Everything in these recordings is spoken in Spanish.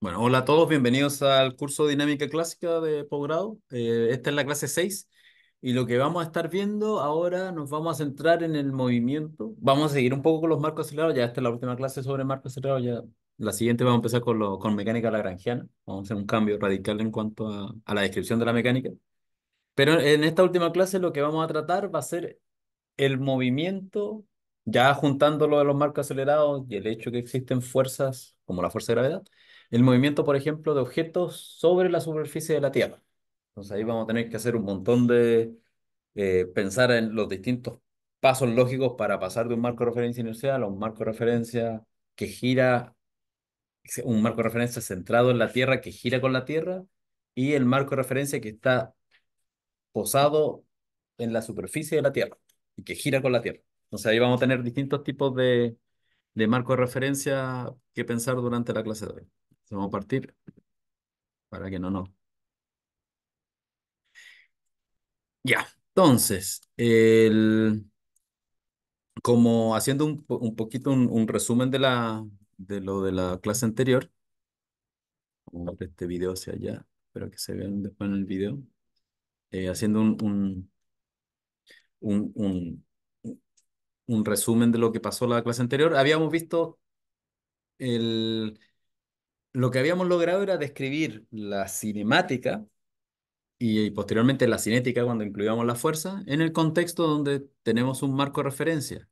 Bueno, hola a todos, bienvenidos al curso de Dinámica Clásica de posgrado. Eh, esta es la clase 6 y lo que vamos a estar viendo ahora nos vamos a centrar en el movimiento. Vamos a seguir un poco con los marcos acelerados, ya esta es la última clase sobre marcos acelerados, ya la siguiente vamos a empezar con, lo, con mecánica lagrangiana. Vamos a hacer un cambio radical en cuanto a, a la descripción de la mecánica. Pero en esta última clase lo que vamos a tratar va a ser el movimiento, ya juntando lo de los marcos acelerados y el hecho que existen fuerzas como la fuerza de gravedad, el movimiento, por ejemplo, de objetos sobre la superficie de la Tierra. Entonces ahí vamos a tener que hacer un montón de, eh, pensar en los distintos pasos lógicos para pasar de un marco de referencia inercial a un marco de referencia que gira, un marco de referencia centrado en la Tierra, que gira con la Tierra, y el marco de referencia que está posado en la superficie de la Tierra y que gira con la Tierra. Entonces ahí vamos a tener distintos tipos de, de marco de referencia que pensar durante la clase de hoy. Vamos a partir para que no no. Ya, entonces, el... como haciendo un, poquito un, resumen de, la, de lo de la clase anterior, vamos a ver este video hacia allá, pero que se vean después en el video, eh, haciendo un, un, un resumen de lo que pasó la clase anterior, habíamos visto el lo que habíamos logrado era describir la cinemática y, posteriormente la cinética cuando incluíamos la fuerza en el contexto donde tenemos un marco de referencia,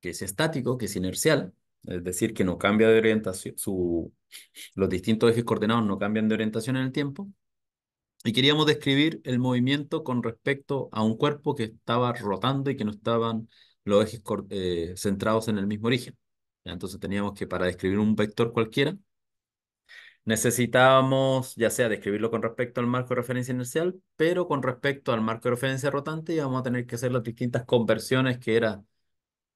que es estático, que es inercial, es decir, que no cambia de orientación, su, los distintos ejes coordenados no cambian de orientación en el tiempo. Y queríamos describir el movimiento con respecto a un cuerpo que estaba rotando y que no estaban los ejes eh, centrados en el mismo origen. Entonces teníamos que, para describir un vector cualquiera, necesitábamos ya sea describirlo con respecto al marco de referencia inercial, pero con respecto al marco de referencia rotante íbamos a tener que hacer las distintas conversiones que era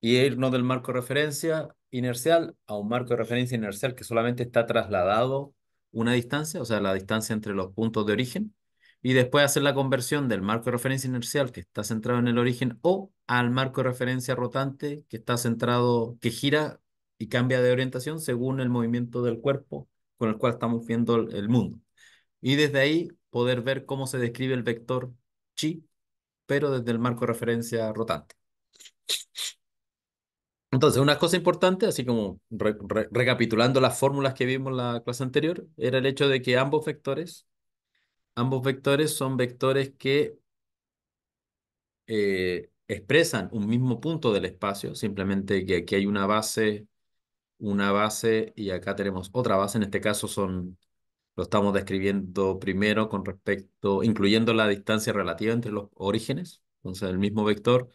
irnos del marco de referencia inercial a un marco de referencia inercial que solamente está trasladado una distancia, o sea, la distancia entre los puntos de origen, y después hacer la conversión del marco de referencia inercial que está centrado en el origen o al marco de referencia rotante que está centrado, que gira y cambia de orientación según el movimiento del cuerpo con el cual estamos viendo el mundo. Y desde ahí poder ver cómo se describe el vector chi, pero desde el marco de referencia rotante. Entonces, una cosa importante, así como recapitulando las fórmulas que vimos en la clase anterior, era el hecho de que ambos vectores, ambos vectores son vectores que eh, expresan un mismo punto del espacio, simplemente que aquí hay una base una base y acá tenemos otra base. En este caso son, lo estamos describiendo primero con respecto, incluyendo la distancia relativa entre los orígenes. Entonces el mismo vector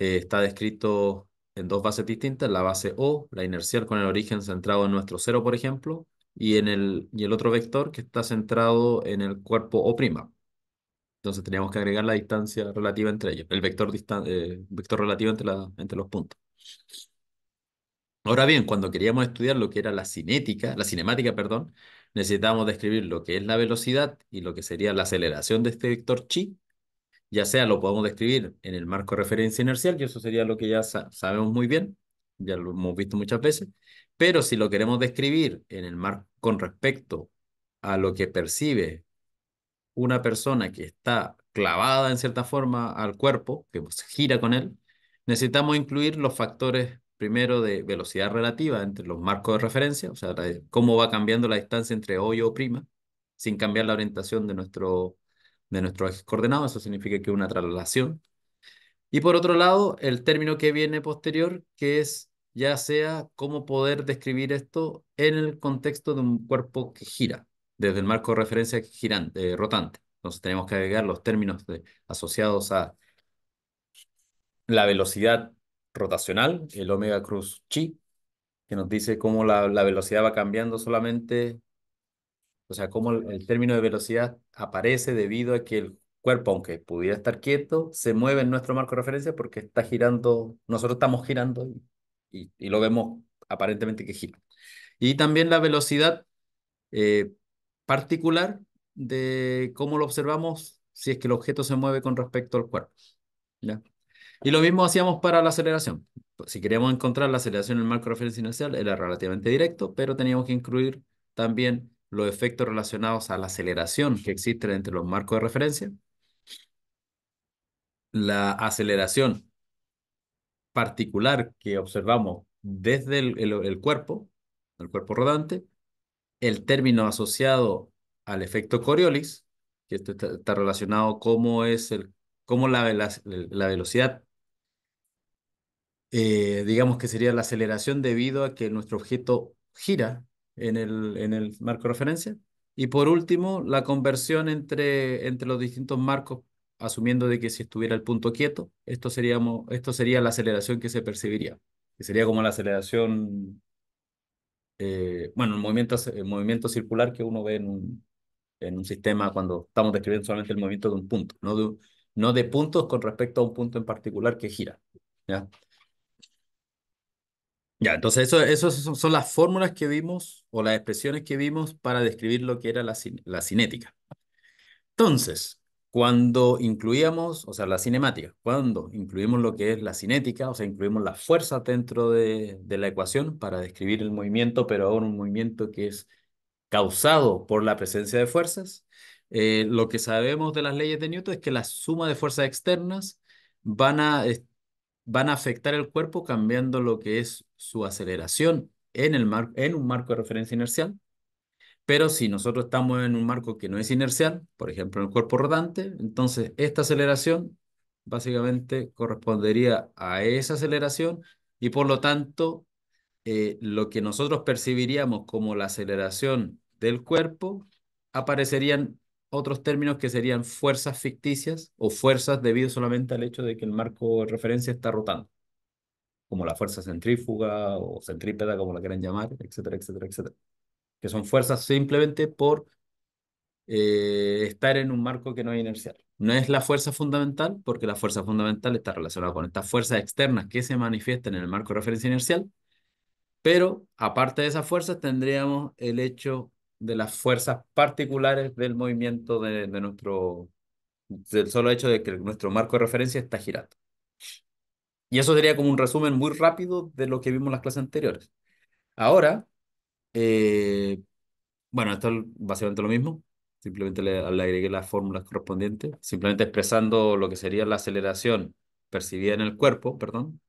eh, está descrito en dos bases distintas, la base O, la inercial con el origen centrado en nuestro cero, por ejemplo, y, en el, y el otro vector que está centrado en el cuerpo O'. Entonces teníamos que agregar la distancia relativa entre ellos, el vector, eh, vector relativo entre, la, entre los puntos. Ahora bien, cuando queríamos estudiar lo que era la cinética, la cinemática, perdón, necesitábamos describir lo que es la velocidad y lo que sería la aceleración de este vector chi, ya sea lo podemos describir en el marco de referencia inercial, que eso sería lo que ya sabemos muy bien, ya lo hemos visto muchas veces, pero si lo queremos describir en el marco con respecto a lo que percibe una persona que está clavada en cierta forma al cuerpo, que gira con él, necesitamos incluir los factores primero de velocidad relativa entre los marcos de referencia, o sea, cómo va cambiando la distancia entre hoyo o prima, sin cambiar la orientación de nuestro, de nuestro eje coordenado, eso significa que una traslación. Y por otro lado, el término que viene posterior, que es ya sea cómo poder describir esto en el contexto de un cuerpo que gira, desde el marco de referencia eh, rotante. Entonces tenemos que agregar los términos asociados a la velocidad rotacional, el omega cruz chi, que nos dice cómo la, velocidad va cambiando solamente, o sea, cómo el, término de velocidad aparece debido a que el cuerpo, aunque pudiera estar quieto, se mueve en nuestro marco de referencia porque está girando, nosotros estamos girando y, lo vemos aparentemente que gira. Y también la velocidad eh, particular de cómo lo observamos si es que el objeto se mueve con respecto al cuerpo. ¿Ya? Y lo mismo hacíamos para la aceleración. Si queríamos encontrar la aceleración en el marco de referencia inicial, era relativamente directo, pero teníamos que incluir también los efectos relacionados a la aceleración que existe entre los marcos de referencia. La aceleración particular que observamos desde el, cuerpo, el cuerpo rodante, el término asociado al efecto Coriolis, que esto está, relacionado cómo es el cómo la, la, velocidad eh, digamos que sería la aceleración debido a que nuestro objeto gira en el, en el marco de referencia. Y por último, la conversión entre, entre los distintos marcos, asumiendo de que si estuviera el punto quieto, esto, seríamos, esto sería la aceleración que se percibiría, que sería como la aceleración, eh, bueno, el movimiento, el movimiento circular que uno ve en un, en un sistema cuando estamos describiendo solamente el movimiento de un punto, no de, no de puntos con respecto a un punto en particular que gira. ¿ya? Ya, entonces esas son, las fórmulas que vimos o las expresiones que vimos para describir lo que era la, cinética. Entonces, cuando incluíamos, o sea, la cinemática, cuando incluimos lo que es la cinética, o sea, incluimos la fuerza dentro de, la ecuación para describir el movimiento, pero ahora un movimiento que es causado por la presencia de fuerzas, eh, lo que sabemos de las leyes de Newton es que la suma de fuerzas externas van a, van a afectar el cuerpo cambiando lo que es su aceleración en, el en un marco de referencia inercial. Pero si nosotros estamos en un marco que no es inercial, por ejemplo en el cuerpo rodante, entonces esta aceleración básicamente correspondería a esa aceleración y por lo tanto eh, lo que nosotros percibiríamos como la aceleración del cuerpo aparecerían otros términos que serían fuerzas ficticias o fuerzas debido solamente al hecho de que el marco de referencia está rotando como la fuerza centrífuga o centrípeta, como la quieran llamar, etcétera, etcétera, etcétera. Que son fuerzas simplemente por eh, estar en un marco que no es inercial. No es la fuerza fundamental, porque la fuerza fundamental está relacionada con estas fuerzas externas que se manifiestan en el marco de referencia inercial, pero aparte de esas fuerzas tendríamos el hecho de las fuerzas particulares del movimiento de, nuestro, del solo hecho de que nuestro marco de referencia está girando. Y eso sería como un resumen muy rápido de lo que vimos en las clases anteriores. Ahora, eh, bueno, esto es básicamente lo mismo. Simplemente le, agregué las fórmulas correspondientes, simplemente expresando lo que sería la aceleración percibida en el cuerpo, perdón,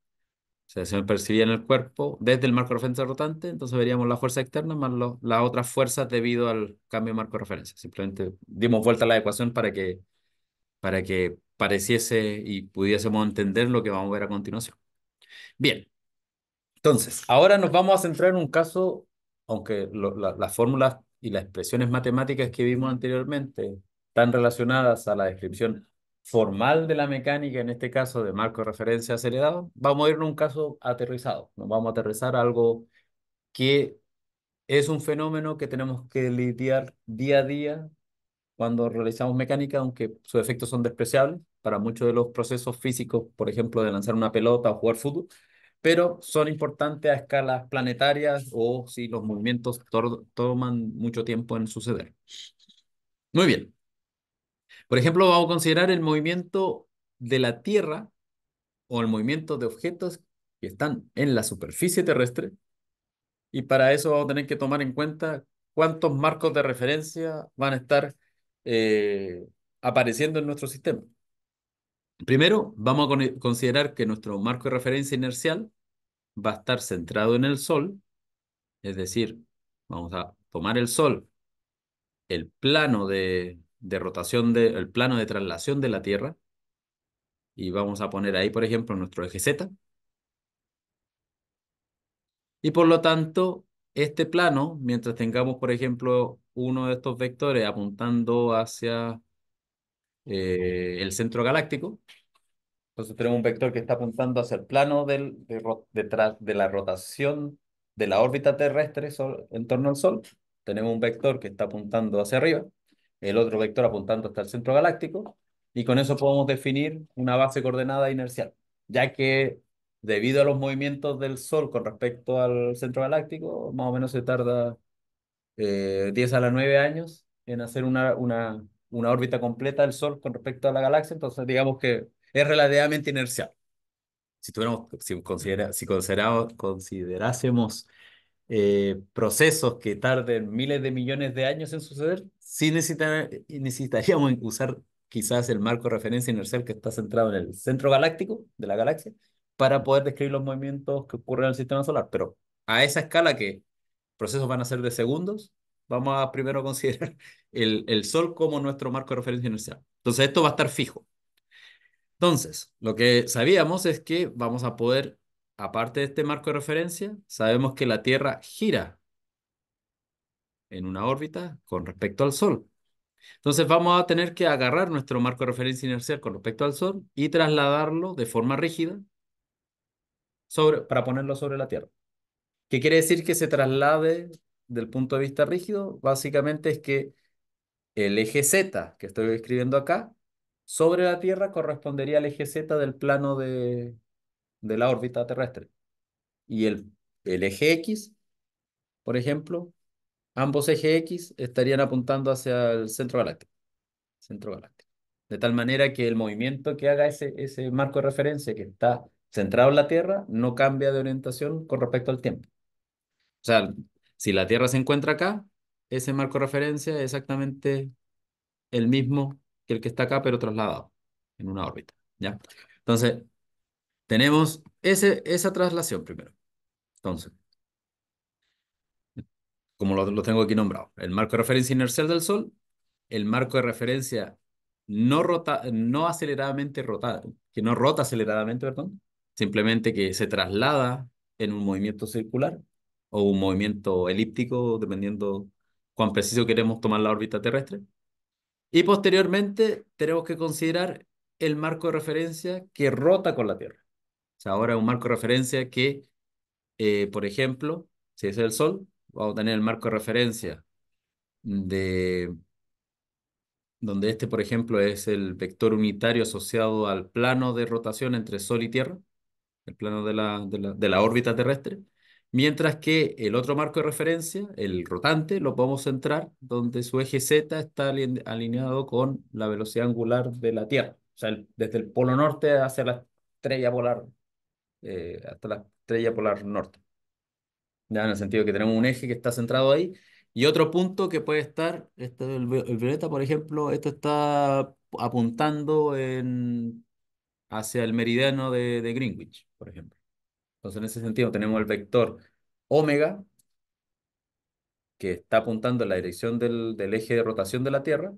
aceleración percibida en el cuerpo desde el marco de referencia rotante, entonces veríamos la fuerza externa más las otras fuerzas debido al cambio de marco de referencia. Simplemente dimos vuelta a la ecuación para que, para que pareciese y pudiésemos entender lo que vamos a ver a continuación. Bien, entonces, ahora nos vamos a centrar en un caso, aunque las fórmulas y las expresiones matemáticas que vimos anteriormente están relacionadas a la descripción formal de la mecánica, en este caso de marco de referencia acelerado, vamos a ir a un caso aterrizado, nos vamos a aterrizar algo que es un fenómeno que tenemos que lidiar día a día cuando realizamos mecánica, aunque sus efectos son despreciables, para muchos de los procesos físicos, por ejemplo, de lanzar una pelota o jugar fútbol, pero son importantes a escalas planetarias o si los movimientos toman mucho tiempo en suceder. Muy bien. Por ejemplo, vamos a considerar el movimiento de la Tierra o el movimiento de objetos que están en la superficie terrestre. Y para eso vamos a tener que tomar en cuenta cuántos marcos de referencia van a estar eh, apareciendo en nuestro sistema. Primero, vamos a considerar que nuestro marco de referencia inercial va a estar centrado en el Sol, es decir, vamos a tomar el Sol, el plano de, rotación, de, el plano de traslación de la Tierra, y vamos a poner ahí, por ejemplo, nuestro eje Z. Y por lo tanto, este plano, mientras tengamos, por ejemplo, uno de estos vectores apuntando hacia eh, el centro galáctico. Entonces tenemos un vector que está apuntando hacia el plano del, de, de, la rotación de la órbita terrestre en torno al Sol. Tenemos un vector que está apuntando hacia arriba, el otro vector apuntando hasta el centro galáctico, y con eso podemos definir una base coordenada inercial, ya que debido a los movimientos del Sol con respecto al centro galáctico, más o menos se tarda 10 eh, a la 9 años en hacer una, una órbita completa del Sol con respecto a la galaxia, entonces digamos que es relativamente inercial. Si, tuviéramos, si, considera, si considerásemos eh, procesos que tarden miles de millones de años en suceder, sí necesitaríamos usar quizás el marco de referencia inercial que está centrado en el centro galáctico de la galaxia para poder describir los movimientos que ocurren en el sistema solar. Pero a esa escala que procesos van a ser de segundos, Vamos a primero considerar el, Sol como nuestro marco de referencia inercial. Entonces, esto va a estar fijo. Entonces, lo que sabíamos es que vamos a poder, aparte de este marco de referencia, sabemos que la Tierra gira en una órbita con respecto al Sol. Entonces vamos a tener que agarrar nuestro marco de referencia inercial con respecto al Sol y trasladarlo de forma rígida sobre, para ponerlo sobre la Tierra. ¿Qué quiere decir que se traslade del punto de vista rígido, básicamente es que el eje Z que estoy escribiendo acá sobre la Tierra correspondería al eje Z del plano de, de la órbita terrestre. Y el, el eje X, por ejemplo, ambos ejes X estarían apuntando hacia el centro galáctico. Centro galáctico. De tal manera que el movimiento que haga ese, ese marco de referencia que está centrado en la Tierra no cambia de orientación con respecto al tiempo. O sea, si la Tierra se encuentra acá, ese marco de referencia es exactamente el mismo que el que está acá, pero trasladado en una órbita. ¿ya? Entonces, tenemos ese, esa traslación primero. Entonces, como lo, tengo aquí nombrado, el marco de referencia inercial del Sol, el marco de referencia no, rota, no aceleradamente rotado, que no rota aceleradamente, perdón, simplemente que se traslada en un movimiento circular, o un movimiento elíptico, dependiendo cuán preciso queremos tomar la órbita terrestre. Y posteriormente tenemos que considerar el marco de referencia que rota con la Tierra. O sea, ahora un marco de referencia que, eh, por ejemplo, si es el Sol, vamos a tener el marco de referencia de donde este, por ejemplo, es el vector unitario asociado al plano de rotación entre Sol y Tierra, el plano de la, de la órbita terrestre. Mientras que el otro marco de referencia, el rotante, lo podemos centrar donde su eje Z está alineado con la velocidad angular de la Tierra. O sea, desde el polo norte hacia la estrella polar, eh, hasta la estrella polar norte. Ya en el sentido que tenemos un eje que está centrado ahí y otro punto que puede estar, este, el, violeta, por ejemplo, esto está apuntando en, hacia el meridiano de Greenwich, por ejemplo. Entonces, en ese sentido, tenemos el vector omega, que está apuntando en la dirección del, eje de rotación de la Tierra,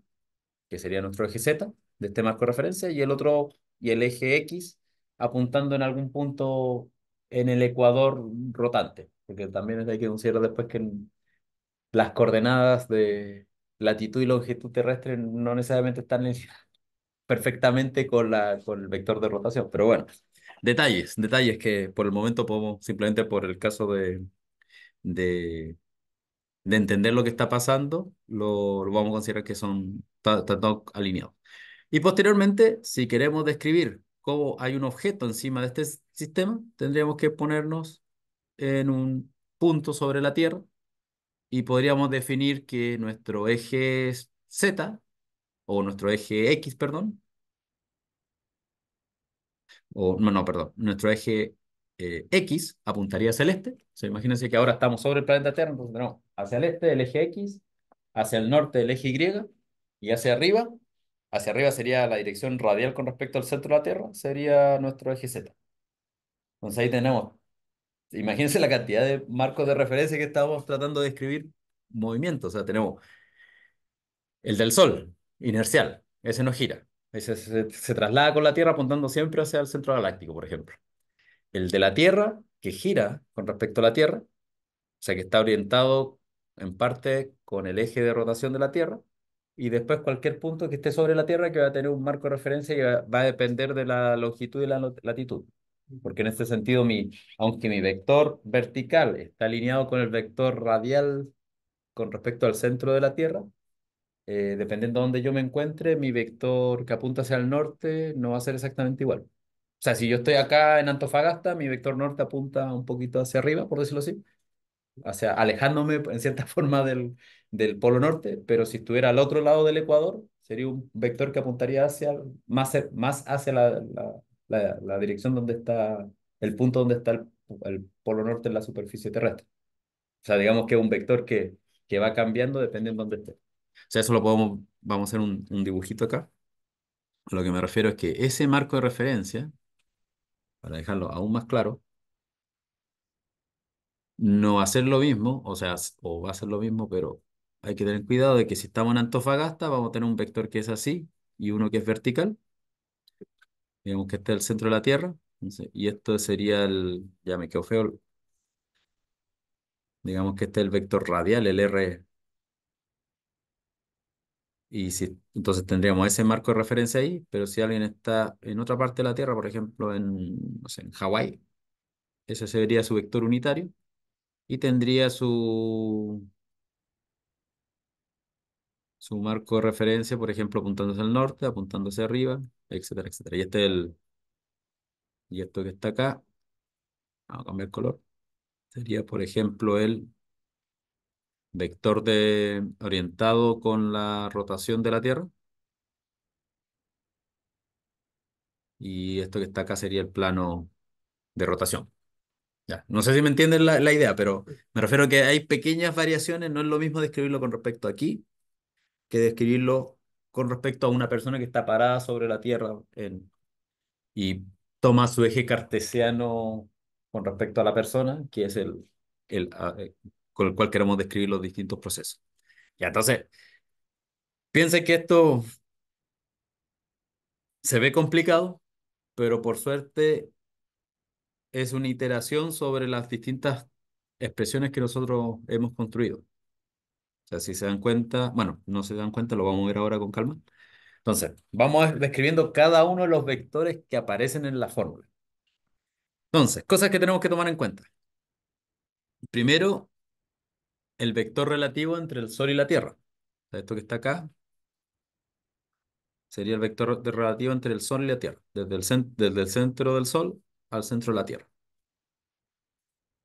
que sería nuestro eje Z de este marco de referencia, y el otro, y el eje X, apuntando en algún punto en el ecuador rotante, porque también hay que considerar después que las coordenadas de latitud y longitud terrestre no necesariamente están perfectamente con, la, con el vector de rotación, pero bueno, Detalles, detalles que por el momento podemos, simplemente por el caso de, de, entender lo que está pasando, lo, vamos a considerar que son alineados. Y posteriormente, si queremos describir cómo hay un objeto encima de este sistema, tendríamos que ponernos en un punto sobre la Tierra y podríamos definir que nuestro eje Z, o nuestro eje X, perdón, o no, no, perdón, nuestro eje eh, X apuntaría hacia el este. sea, imagínense que ahora estamos sobre el planeta Tierra, entonces tenemos hacia el este el eje X, hacia el norte el eje Y, y hacia arriba, hacia arriba sería la dirección radial con respecto al centro de la Tierra, sería nuestro eje Z. Entonces ahí tenemos, imagínense la cantidad de marcos de referencia que estamos tratando de escribir. movimiento, o sea, tenemos el del Sol, inercial, ese no gira. Se, traslada con la Tierra apuntando siempre hacia el centro galáctico, por ejemplo. El de la Tierra, que gira con respecto a la Tierra, o sea que está orientado en parte con el eje de rotación de la Tierra, y después cualquier punto que esté sobre la Tierra que va a tener un marco de referencia y va a depender de la longitud y la latitud. Porque en este sentido, mi, aunque mi vector vertical está alineado con el vector radial con respecto al centro de la Tierra, eh, dependiendo de dónde yo me encuentre, mi vector que apunta hacia el norte no va a ser exactamente igual. O sea, si yo estoy acá en Antofagasta, mi vector norte apunta un poquito hacia arriba, por decirlo así, O sea, alejándome en cierta forma del, del polo norte, pero si estuviera al otro lado del Ecuador, sería un vector que apuntaría hacia, más, más hacia la, dirección donde está, el punto donde está el, polo norte en la superficie terrestre. O sea, digamos que es un vector que, que va cambiando dependiendo de dónde esté. O sea, eso lo podemos, vamos a hacer un, dibujito acá. lo que me refiero es que ese marco de referencia, para dejarlo aún más claro, no va a ser lo mismo, o sea, o va a ser lo mismo, pero hay que tener cuidado de que si estamos en Antofagasta, vamos a tener un vector que es así y uno que es vertical. Digamos que este es el centro de la Tierra. y esto sería el, ya me quedo feo, digamos que este es el vector radial, el R y si, entonces tendríamos ese marco de referencia ahí, pero si alguien está en otra parte de la Tierra, por ejemplo, en, no sé, Hawái, ese sería su vector unitario y tendría su, su marco de referencia, por ejemplo, apuntándose al norte, apuntándose arriba, etcétera, etcétera. Y este el, y esto que está acá, vamos a cambiar color, sería, por ejemplo, el vector de, orientado con la rotación de la Tierra. Y esto que está acá sería el plano de rotación. Ya. No sé si me entienden la, idea, pero me refiero a que hay pequeñas variaciones, no es lo mismo describirlo con respecto a aquí que describirlo con respecto a una persona que está parada sobre la Tierra en, y toma su eje cartesiano con respecto a la persona, que es el, el, ah, eh, con el cual queremos describir los distintos procesos. Ya, entonces, Piense que esto se ve complicado, pero por suerte es una iteración sobre las distintas expresiones que nosotros hemos construido. O sea, si se dan cuenta, bueno, no se dan cuenta, lo vamos a ver ahora con calma. Entonces, vamos describiendo cada uno de los vectores que aparecen en la fórmula. Entonces, cosas que tenemos que tomar en cuenta. Primero, el vector relativo entre el Sol y la Tierra. esto que está acá sería el vector de relativo entre el Sol y la Tierra, desde el, desde el centro del Sol al centro de la Tierra.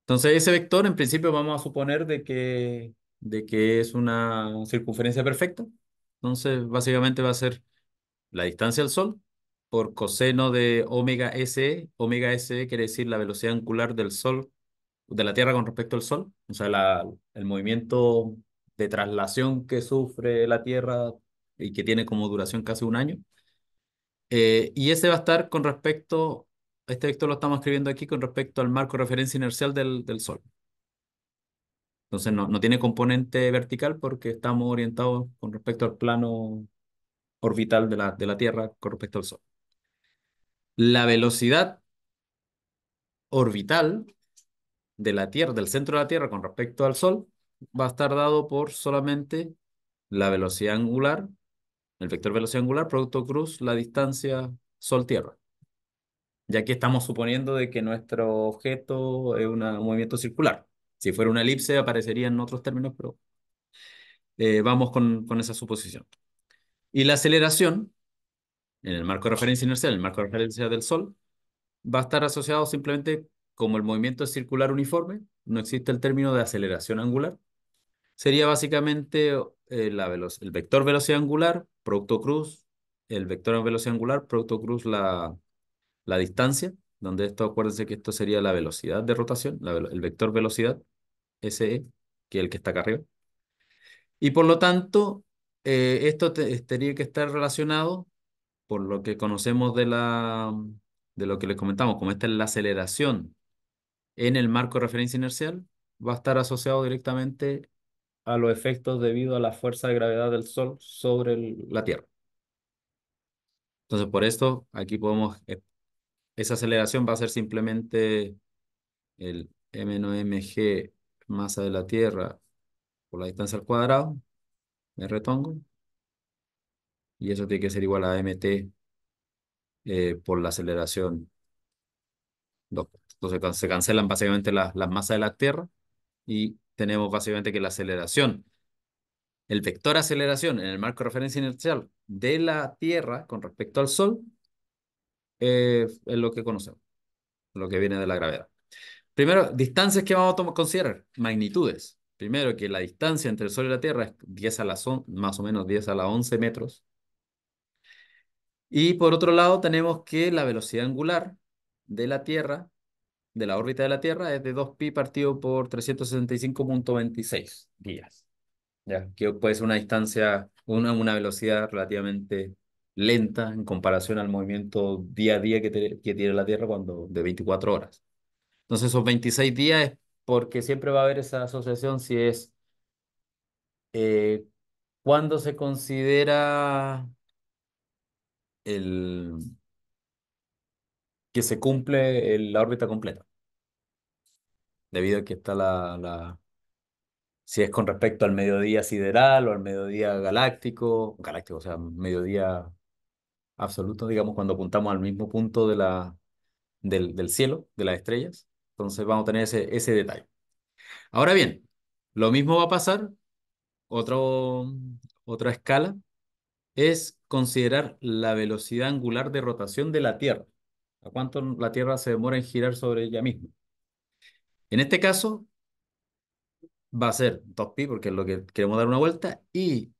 Entonces ese vector en principio vamos a suponer de que, de que es una circunferencia perfecta. Entonces básicamente va a ser la distancia al Sol por coseno de omega SE. Omega SE quiere decir la velocidad angular del Sol de la Tierra con respecto al Sol, o sea, el movimiento de traslación que sufre la Tierra y que tiene como duración casi un año. Eh, y ese va a estar con respecto, este vector lo estamos escribiendo aquí con respecto al marco de referencia inercial del, Sol. Entonces no, tiene componente vertical porque estamos orientados con respecto al plano orbital de la, de la Tierra con respecto al Sol. La velocidad orbital la Tierra, del centro de la Tierra con respecto al Sol, va a estar dado por solamente la velocidad angular, el vector velocidad angular, producto cruz, la distancia Sol-Tierra. Ya que estamos suponiendo de que nuestro objeto es un movimiento circular. Si fuera una elipse aparecería en otros términos, pero eh, vamos con, esa suposición. Y la aceleración, en el marco de referencia inercial, el marco de referencia del Sol, va a estar asociado simplemente como el movimiento es circular uniforme, no existe el término de aceleración angular. Sería básicamente eh, el vector velocidad angular, producto cruz, el vector velocidad angular, producto cruz la, la distancia, donde esto, acuérdense que esto sería la velocidad de rotación, el vector velocidad, SE, que es el que está acá arriba. Y por lo tanto, eh, esto tendría que estar relacionado, por lo que conocemos de, la, de lo que les comentamos, como esta es la aceleración en el marco de referencia inercial va a estar asociado directamente a los efectos debido a la fuerza de gravedad del Sol sobre la Tierra. Entonces, por esto, aquí podemos, eh, esa aceleración va a ser simplemente el m mg masa de la Tierra por la distancia al cuadrado, el retongo, y eso tiene que ser igual a mt eh, por la aceleración 2. Entonces se cancelan básicamente las, masas de la Tierra y tenemos básicamente que la aceleración, el vector aceleración en el marco de referencia inercial de la Tierra con respecto al Sol eh, es lo que conocemos, lo que viene de la gravedad. Primero, distancias que vamos a considerar, magnitudes. Primero, que la distancia entre el Sol y la Tierra es a la más o menos 10 a la 11 metros. Y por otro lado, tenemos que la velocidad angular de la Tierra de la órbita de la Tierra es de 2pi partido por 365.26 días. ¿ya? Que puede ser una distancia, una, una velocidad relativamente lenta en comparación al movimiento día a día que, que tiene la Tierra cuando de 24 horas. Entonces esos 26 días es porque siempre va a haber esa asociación si es eh, cuando se considera el, que se cumple la órbita completa. Debido a que está la, si es con respecto al mediodía sideral o al mediodía galáctico, galáctico, o sea, mediodía absoluto, digamos, cuando apuntamos al mismo punto de la, del, del cielo, de las estrellas. Entonces vamos a tener ese, ese detalle. Ahora bien, lo mismo va a pasar, otro, otra escala, es considerar la velocidad angular de rotación de la Tierra a cuánto la Tierra se demora en girar sobre ella misma. En este caso, va a ser 2pi, porque es lo que queremos dar una vuelta, y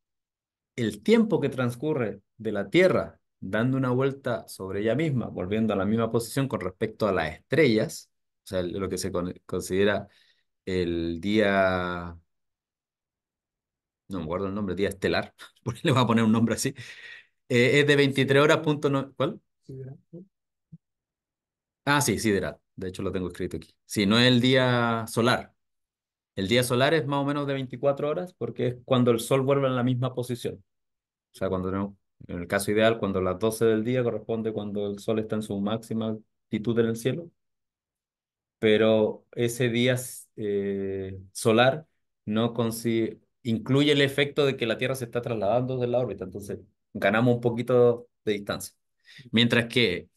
el tiempo que transcurre de la Tierra dando una vuelta sobre ella misma, volviendo a la misma posición con respecto a las estrellas, o sea, lo que se considera el día, no me acuerdo el nombre, día estelar, porque le voy a poner un nombre así, eh, es de 23 horas punto no, ¿cuál? Ah, sí, sí, De hecho, lo tengo escrito aquí. Sí, no es el día solar. El día solar es más o menos de 24 horas porque es cuando el sol vuelve a la misma posición. O sea, cuando tenemos, en el caso ideal, cuando las 12 del día corresponde cuando el sol está en su máxima altitud en el cielo. Pero ese día eh, solar no incluye el efecto de que la Tierra se está trasladando de la órbita. Entonces, ganamos un poquito de distancia. Mientras que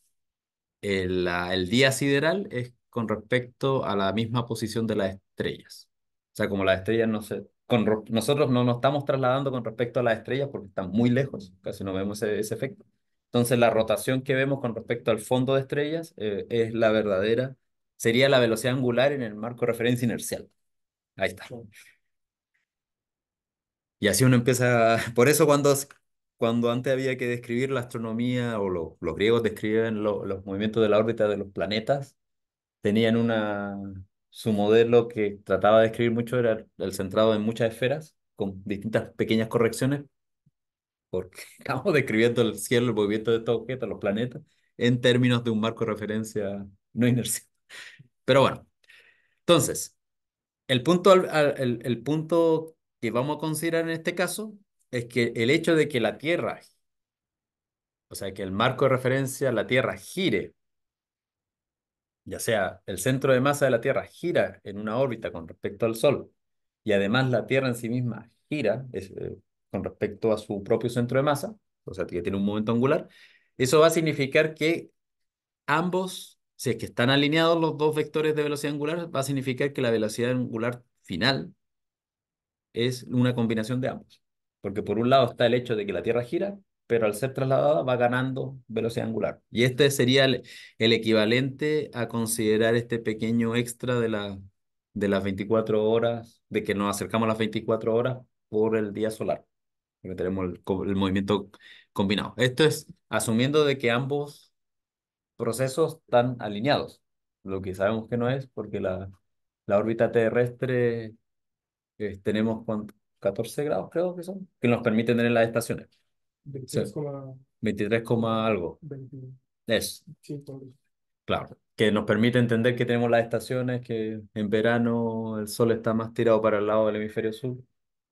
el, el día sideral es con respecto a la misma posición de las estrellas. O sea, como las estrellas no se, con, nosotros no nos estamos trasladando con respecto a las estrellas porque están muy lejos, casi no vemos ese, efecto. Entonces, la rotación que vemos con respecto al fondo de estrellas eh, es la verdadera, sería la velocidad angular en el marco de referencia inercial. Ahí está. Y así uno empieza, por eso cuando cuando antes había que describir la astronomía, o los griegos describían los movimientos de la órbita de los planetas, tenían una, su modelo que trataba de describir mucho era el centrado en muchas esferas, con distintas pequeñas correcciones, porque estamos describiendo el cielo, el movimiento de estos objetos, los planetas, en términos de un marco de referencia no inercial. Pero bueno, entonces, el punto, el punto que vamos a considerar en este caso es que el hecho de que la Tierra, o sea, que el marco de referencia, la Tierra gire, ya sea el centro de masa de la Tierra gira en una órbita con respecto al Sol, y además la Tierra en sí misma gira eh, con respecto a su propio centro de masa, o sea, que tiene un momento angular, eso va a significar que ambos, si es que están alineados los dos vectores de velocidad angular, va a significar que la velocidad angular final es una combinación de ambos. Porque por un lado está el hecho de que la Tierra gira, pero al ser trasladada va ganando velocidad angular. Y este sería el, equivalente a considerar este pequeño extra de, la, de las 24 horas, de que nos acercamos a las 24 horas por el día solar, que tenemos el, movimiento combinado. Esto es asumiendo de que ambos procesos están alineados, lo que sabemos que no es, porque la, la órbita terrestre eh, tenemos 14 grados creo que son, que nos permiten tener las estaciones. 23, algo. Es. claro, que nos permite entender que tenemos las estaciones, que en verano el sol está más tirado para el lado del hemisferio sur,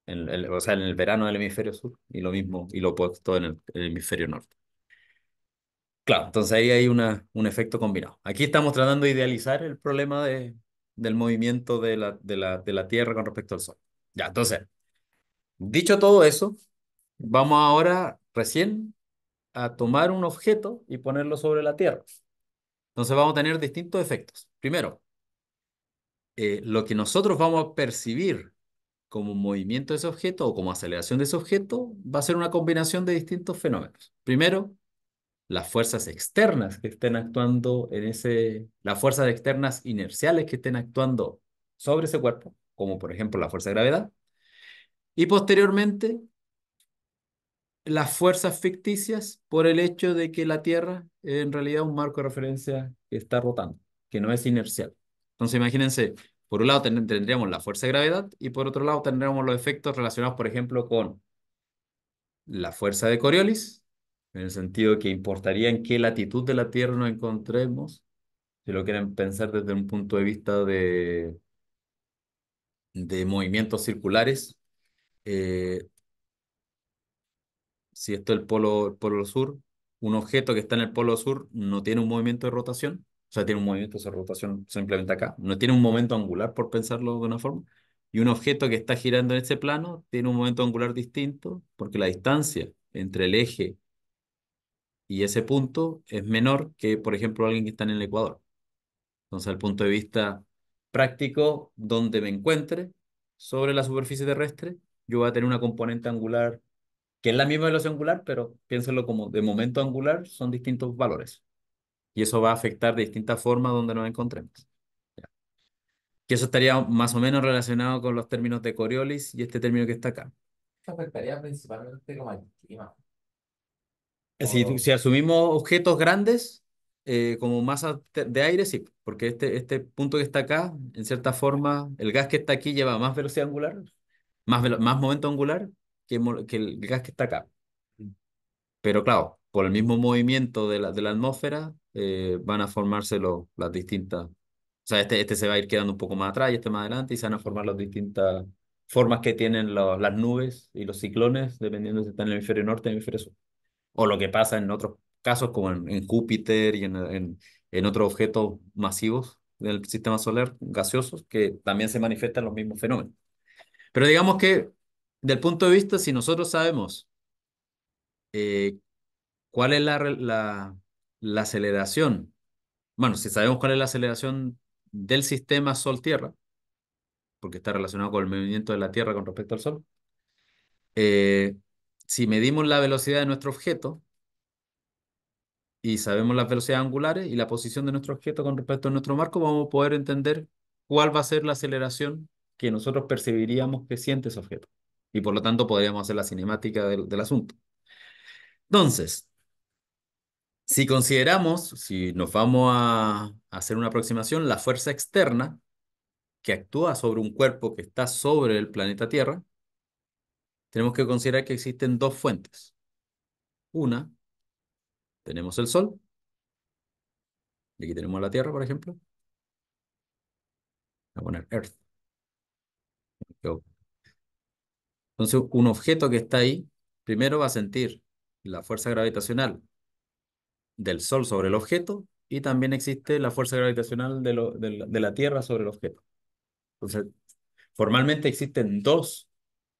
el, o sea, en el verano del hemisferio sur, y lo mismo, y lo opuesto en el, hemisferio norte. Claro, entonces ahí hay una, un efecto combinado. Aquí estamos tratando de idealizar el problema de, del movimiento de la, de, la, de la Tierra con respecto al Sol. Ya, entonces, Dicho todo eso, vamos ahora recién a tomar un objeto y ponerlo sobre la Tierra. Entonces vamos a tener distintos efectos. Primero, eh, lo que nosotros vamos a percibir como movimiento de ese objeto o como aceleración de ese objeto va a ser una combinación de distintos fenómenos. Primero, las fuerzas externas que estén actuando en ese, las fuerzas externas inerciales que estén actuando sobre ese cuerpo, como por ejemplo la fuerza de gravedad, y posteriormente, las fuerzas ficticias por el hecho de que la Tierra en realidad es un marco de referencia que está rotando, que no es inercial. Entonces imagínense, por un lado tendríamos la fuerza de gravedad y por otro lado tendríamos los efectos relacionados, por ejemplo, con la fuerza de Coriolis, en el sentido que importaría en qué latitud de la Tierra nos encontremos, si lo quieren pensar desde un punto de vista de, de movimientos circulares, eh, si esto es el polo, sur, un objeto que está en el polo sur no tiene un movimiento de rotación, o sea, tiene un movimiento de rotación simplemente acá, no tiene un momento angular, por pensarlo de una forma, y un objeto que está girando en ese plano tiene un momento angular distinto, porque la distancia entre el eje y ese punto es menor que, por ejemplo, alguien que está en el Ecuador. Entonces, el punto de vista práctico, donde me encuentre sobre la superficie terrestre, yo voy a tener una componente angular que es la misma velocidad angular, pero piénselo como de momento angular son distintos valores. Y eso va a afectar de distintas formas donde nos encontremos. Ya. Que eso estaría más o menos relacionado con los términos de Coriolis y este término que está acá. afectaría principalmente como el clima. Eh, si, asumimos objetos grandes eh, como masa de aire, sí, porque este, este punto que está acá, en cierta forma, el gas que está aquí lleva más velocidad angular, más, más momento angular que, que el gas que está acá. Mm. Pero claro, por el mismo movimiento de la, de la atmósfera eh, van a formarse los, las distintas... O sea, este, este se va a ir quedando un poco más atrás y este más adelante y se van a formar las distintas formas que tienen las nubes y los ciclones, dependiendo si están en el hemisferio norte o en el hemisferio sur. O lo que pasa en otros casos, como en, en Júpiter y en, en, en, otros objetos masivos del sistema solar, gaseosos, que también se manifiestan los mismos fenómenos. Pero digamos que, del punto de vista, si nosotros sabemos eh, cuál es la, aceleración, bueno, si sabemos cuál es la aceleración del sistema Sol-Tierra, porque está relacionado con el movimiento de la Tierra con respecto al Sol, eh, si medimos la velocidad de nuestro objeto y sabemos las velocidades angulares y la posición de nuestro objeto con respecto a nuestro marco, vamos a poder entender cuál va a ser la aceleración que nosotros percibiríamos que siente ese objeto. Y por lo tanto podríamos hacer la cinemática del, asunto. Entonces, si consideramos, si nos vamos a, hacer una aproximación, la fuerza externa que actúa sobre un cuerpo que está sobre el planeta Tierra, tenemos que considerar que existen dos fuentes. Una, tenemos el Sol. Y aquí tenemos la Tierra, por ejemplo. Voy a poner Earth. Entonces, un objeto que está ahí, primero va a sentir la fuerza gravitacional del Sol sobre el objeto y también existe la fuerza gravitacional de, de, la, Tierra sobre el objeto. Entonces, formalmente existen dos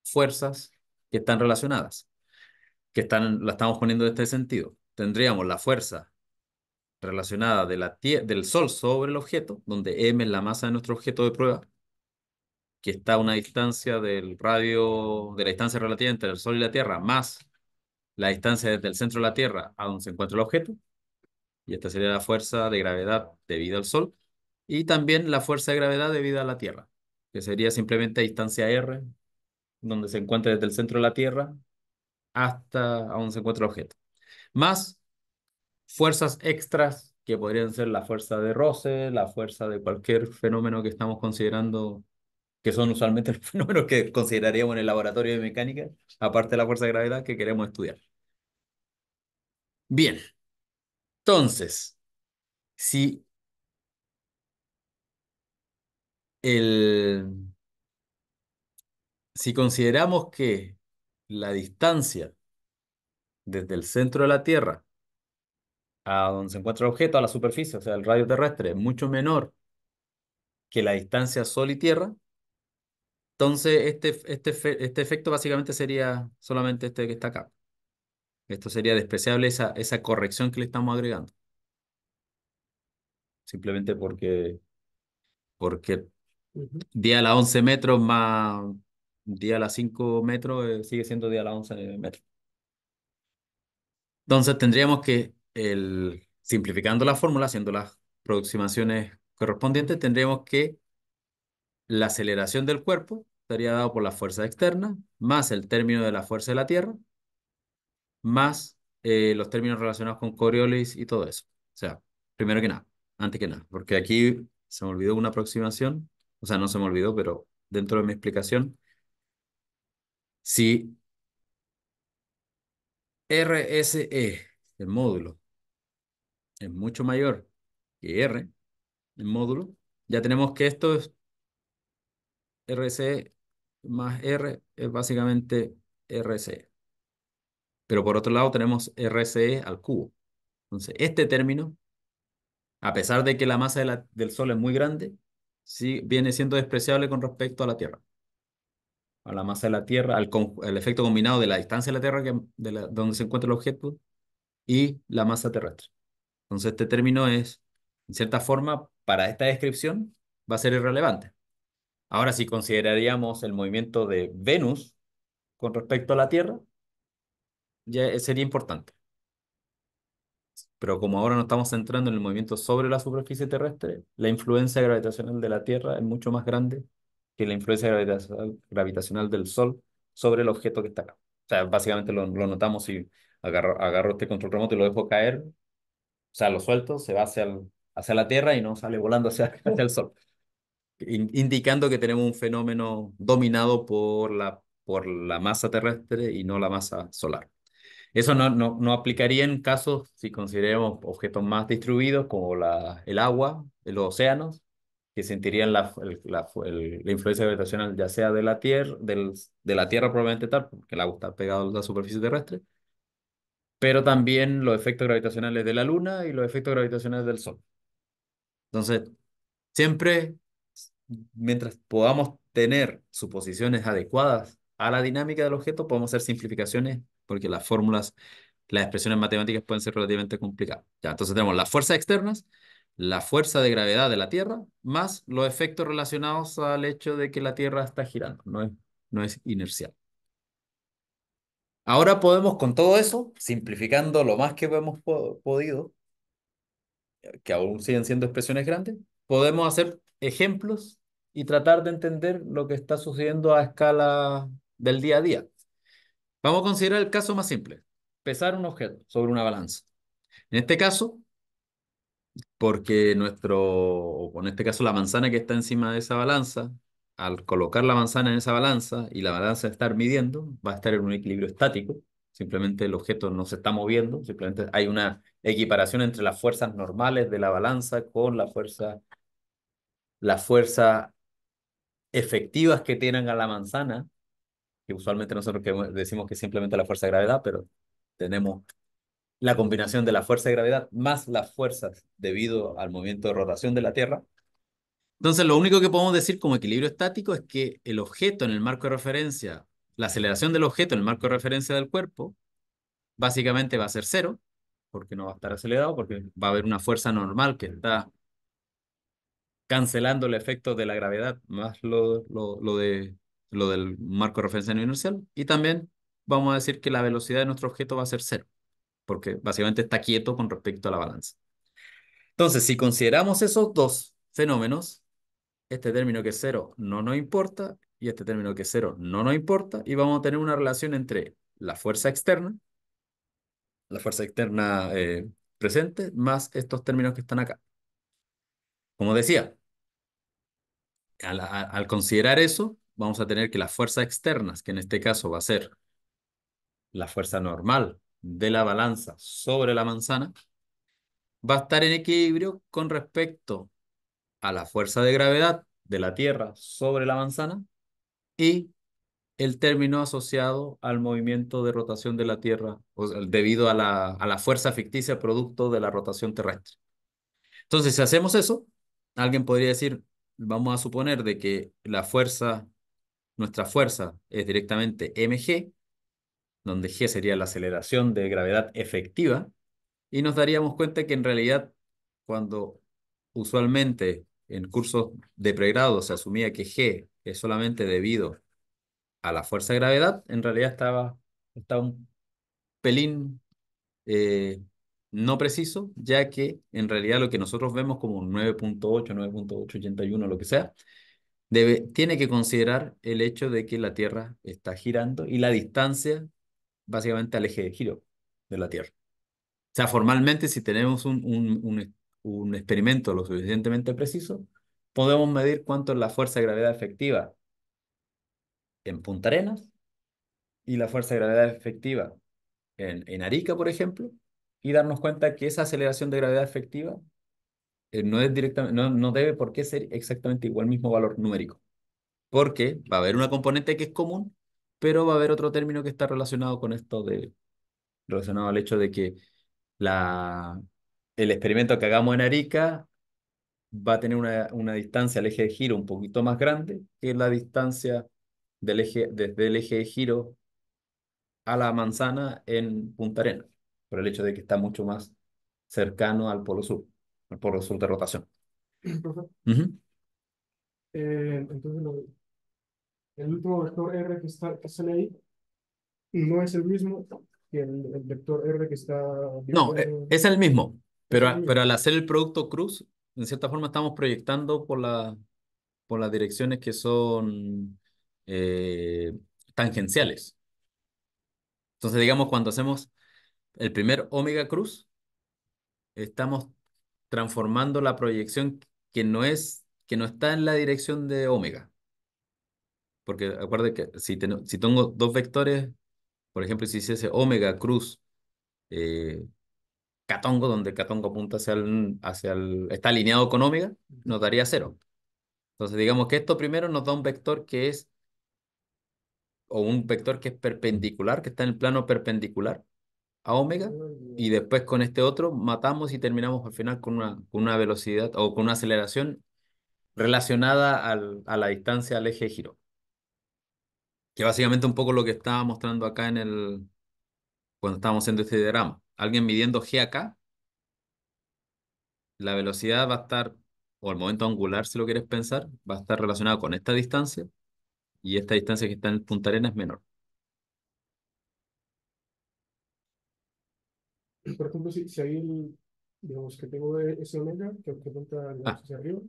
fuerzas que están relacionadas, que están, la estamos poniendo en este sentido. Tendríamos la fuerza relacionada de la del Sol sobre el objeto, donde m es la masa de nuestro objeto de prueba, que está a una distancia del radio, de la distancia relativa entre el Sol y la Tierra, más la distancia desde el centro de la Tierra a donde se encuentra el objeto, y esta sería la fuerza de gravedad debido al Sol, y también la fuerza de gravedad debido a la Tierra, que sería simplemente distancia R, donde se encuentra desde el centro de la Tierra hasta donde se encuentra el objeto, más fuerzas extras que podrían ser la fuerza de roce, la fuerza de cualquier fenómeno que estamos considerando que son usualmente los fenómenos que consideraríamos en el laboratorio de mecánica, aparte de la fuerza de gravedad que queremos estudiar. Bien, entonces, si el, si consideramos que la distancia desde el centro de la Tierra a donde se encuentra el objeto, a la superficie, o sea, el radio terrestre, es mucho menor que la distancia Sol y Tierra, entonces, este, este, este efecto básicamente sería solamente este que está acá. Esto sería despreciable esa, corrección que le estamos agregando. Simplemente porque, porque día a la 11 metros más día a la 5 metros eh, sigue siendo día a la 11 metros. Entonces tendríamos que, el, simplificando la fórmula, haciendo las aproximaciones correspondientes, tendríamos que la aceleración del cuerpo estaría dado por la fuerza externa, más el término de la fuerza de la Tierra, más eh, los términos relacionados con Coriolis y todo eso. O sea, primero que nada, antes que nada, porque aquí se me olvidó una aproximación, o sea, no se me olvidó, pero dentro de mi explicación, si RSE, el módulo, es mucho mayor que R, el módulo, ya tenemos que esto es RSE más R es básicamente RCE. Pero por otro lado tenemos RCE al cubo. Entonces, este término, a pesar de que la masa del Sol es muy grande, sí viene siendo despreciable con respecto a la Tierra. A la masa de la Tierra, al, efecto combinado de la distancia de la Tierra, que, de donde se encuentra el objeto, y la masa terrestre. Entonces, este término es, en cierta forma, para esta descripción, va a ser irrelevante. Ahora, si consideraríamos el movimiento de Venus con respecto a la Tierra, ya sería importante. Pero como ahora no estamos centrando en el movimiento sobre la superficie terrestre, la influencia gravitacional de la Tierra es mucho más grande que la influencia gravitacional del Sol sobre el objeto que está acá. O sea, básicamente lo, notamos si agarro, este control remoto y lo dejo caer, o sea, lo suelto, se va hacia, la Tierra y no sale volando hacia el Sol indicando que tenemos un fenómeno dominado por la, por la masa terrestre y no la masa solar. Eso no, no, aplicaría en casos si consideramos objetos más distribuidos como la, el agua, los océanos, que sentirían la, influencia gravitacional ya sea de la Tierra, del, de la Tierra probablemente tal, porque el agua está pegado a la superficie terrestre, pero también los efectos gravitacionales de la Luna y los efectos gravitacionales del Sol. Entonces, siempre mientras podamos tener suposiciones adecuadas a la dinámica del objeto, podemos hacer simplificaciones porque las fórmulas, las expresiones matemáticas pueden ser relativamente complicadas. Ya, entonces tenemos las fuerzas externas, la fuerza de gravedad de la Tierra, más los efectos relacionados al hecho de que la Tierra está girando, no es, no es inercial. Ahora podemos con todo eso, simplificando lo más que hemos podido, que aún siguen siendo expresiones grandes, podemos hacer ejemplos y tratar de entender lo que está sucediendo a escala del día a día. Vamos a considerar el caso más simple, pesar un objeto sobre una balanza. En este caso, porque nuestro, o en este caso la manzana que está encima de esa balanza, al colocar la manzana en esa balanza y la balanza estar midiendo, va a estar en un equilibrio estático, simplemente el objeto no se está moviendo, simplemente hay una equiparación entre las fuerzas normales de la balanza con la fuerza, la fuerza efectivas que tienen a la manzana, que usualmente nosotros decimos que simplemente la fuerza de gravedad, pero tenemos la combinación de la fuerza de gravedad más las fuerzas debido al movimiento de rotación de la Tierra. Entonces, lo único que podemos decir como equilibrio estático es que el objeto en el marco de referencia, la aceleración del objeto en el marco de referencia del cuerpo, básicamente va a ser cero, porque no va a estar acelerado, porque va a haber una fuerza normal que está cancelando el efecto de la gravedad, más lo, de, lo del marco de referencia inercial, Y también vamos a decir que la velocidad de nuestro objeto va a ser cero, porque básicamente está quieto con respecto a la balanza. Entonces, si consideramos esos dos fenómenos, este término que es cero no nos importa y este término que es cero no nos importa y vamos a tener una relación entre la fuerza externa, la fuerza externa eh, presente, más estos términos que están acá. Como decía, al, considerar eso, vamos a tener que las fuerzas externas, que en este caso va a ser la fuerza normal de la balanza sobre la manzana, va a estar en equilibrio con respecto a la fuerza de gravedad de la Tierra sobre la manzana y el término asociado al movimiento de rotación de la Tierra debido a la, a la fuerza ficticia producto de la rotación terrestre. Entonces, si hacemos eso, alguien podría decir, vamos a suponer de que la fuerza, nuestra fuerza es directamente mg, donde g sería la aceleración de gravedad efectiva, y nos daríamos cuenta que en realidad cuando usualmente en cursos de pregrado se asumía que g es solamente debido a la fuerza de gravedad, en realidad estaba, estaba un pelín eh, no preciso, ya que en realidad lo que nosotros vemos como un 9.8, 9.881, lo que sea, debe, tiene que considerar el hecho de que la Tierra está girando y la distancia básicamente al eje de giro de la Tierra. O sea, formalmente si tenemos un, un, experimento lo suficientemente preciso, podemos medir cuánto es la fuerza de gravedad efectiva en Punta Arenas y la fuerza de gravedad efectiva en Arica, por ejemplo, y darnos cuenta que esa aceleración de gravedad efectiva eh, no, es directamente, no, debe por qué ser exactamente igual mismo valor numérico, porque va a haber una componente que es común, pero va a haber otro término que está relacionado con esto de, relacionado al hecho de que la, el experimento que hagamos en Arica va a tener una, una, distancia al eje de giro un poquito más grande que la distancia del eje, desde el eje de giro a la manzana en Punta Arenas por el hecho de que está mucho más cercano al polo sur, al polo sur de rotación. Entonces, eh, el último vector R que, está, que sale ahí no es el mismo que el, vector R que está... No, eh, es el mismo, pero, pero al hacer el producto cruz, en cierta forma estamos proyectando por, la, por las direcciones que son eh, tangenciales. Entonces, digamos, cuando hacemos el primer omega cruz, estamos transformando la proyección que no es que no está en la dirección de omega. Porque acuérdense que si, si tengo dos vectores, por ejemplo, si hiciese omega cruz eh, catongo, donde catongo apunta hacia el, hacia el, está alineado con omega, nos daría cero. Entonces digamos que esto primero nos da un vector que es, o un vector que es perpendicular, que está en el plano perpendicular, a Omega y mm. después con este otro matamos y terminamos al final con una, una velocidad o con una aceleración relacionada al, a la distancia al eje de giro. Que básicamente un poco lo que estaba mostrando acá en el cuando estábamos haciendo este diagrama. Alguien midiendo G acá, la velocidad va a estar, o el momento angular si lo quieres pensar, va a estar relacionado con esta distancia y esta distancia que está en el Punta arena es menor. por ejemplo, si, si hay el, digamos que tengo ese omega que apunta ah. hacia arriba,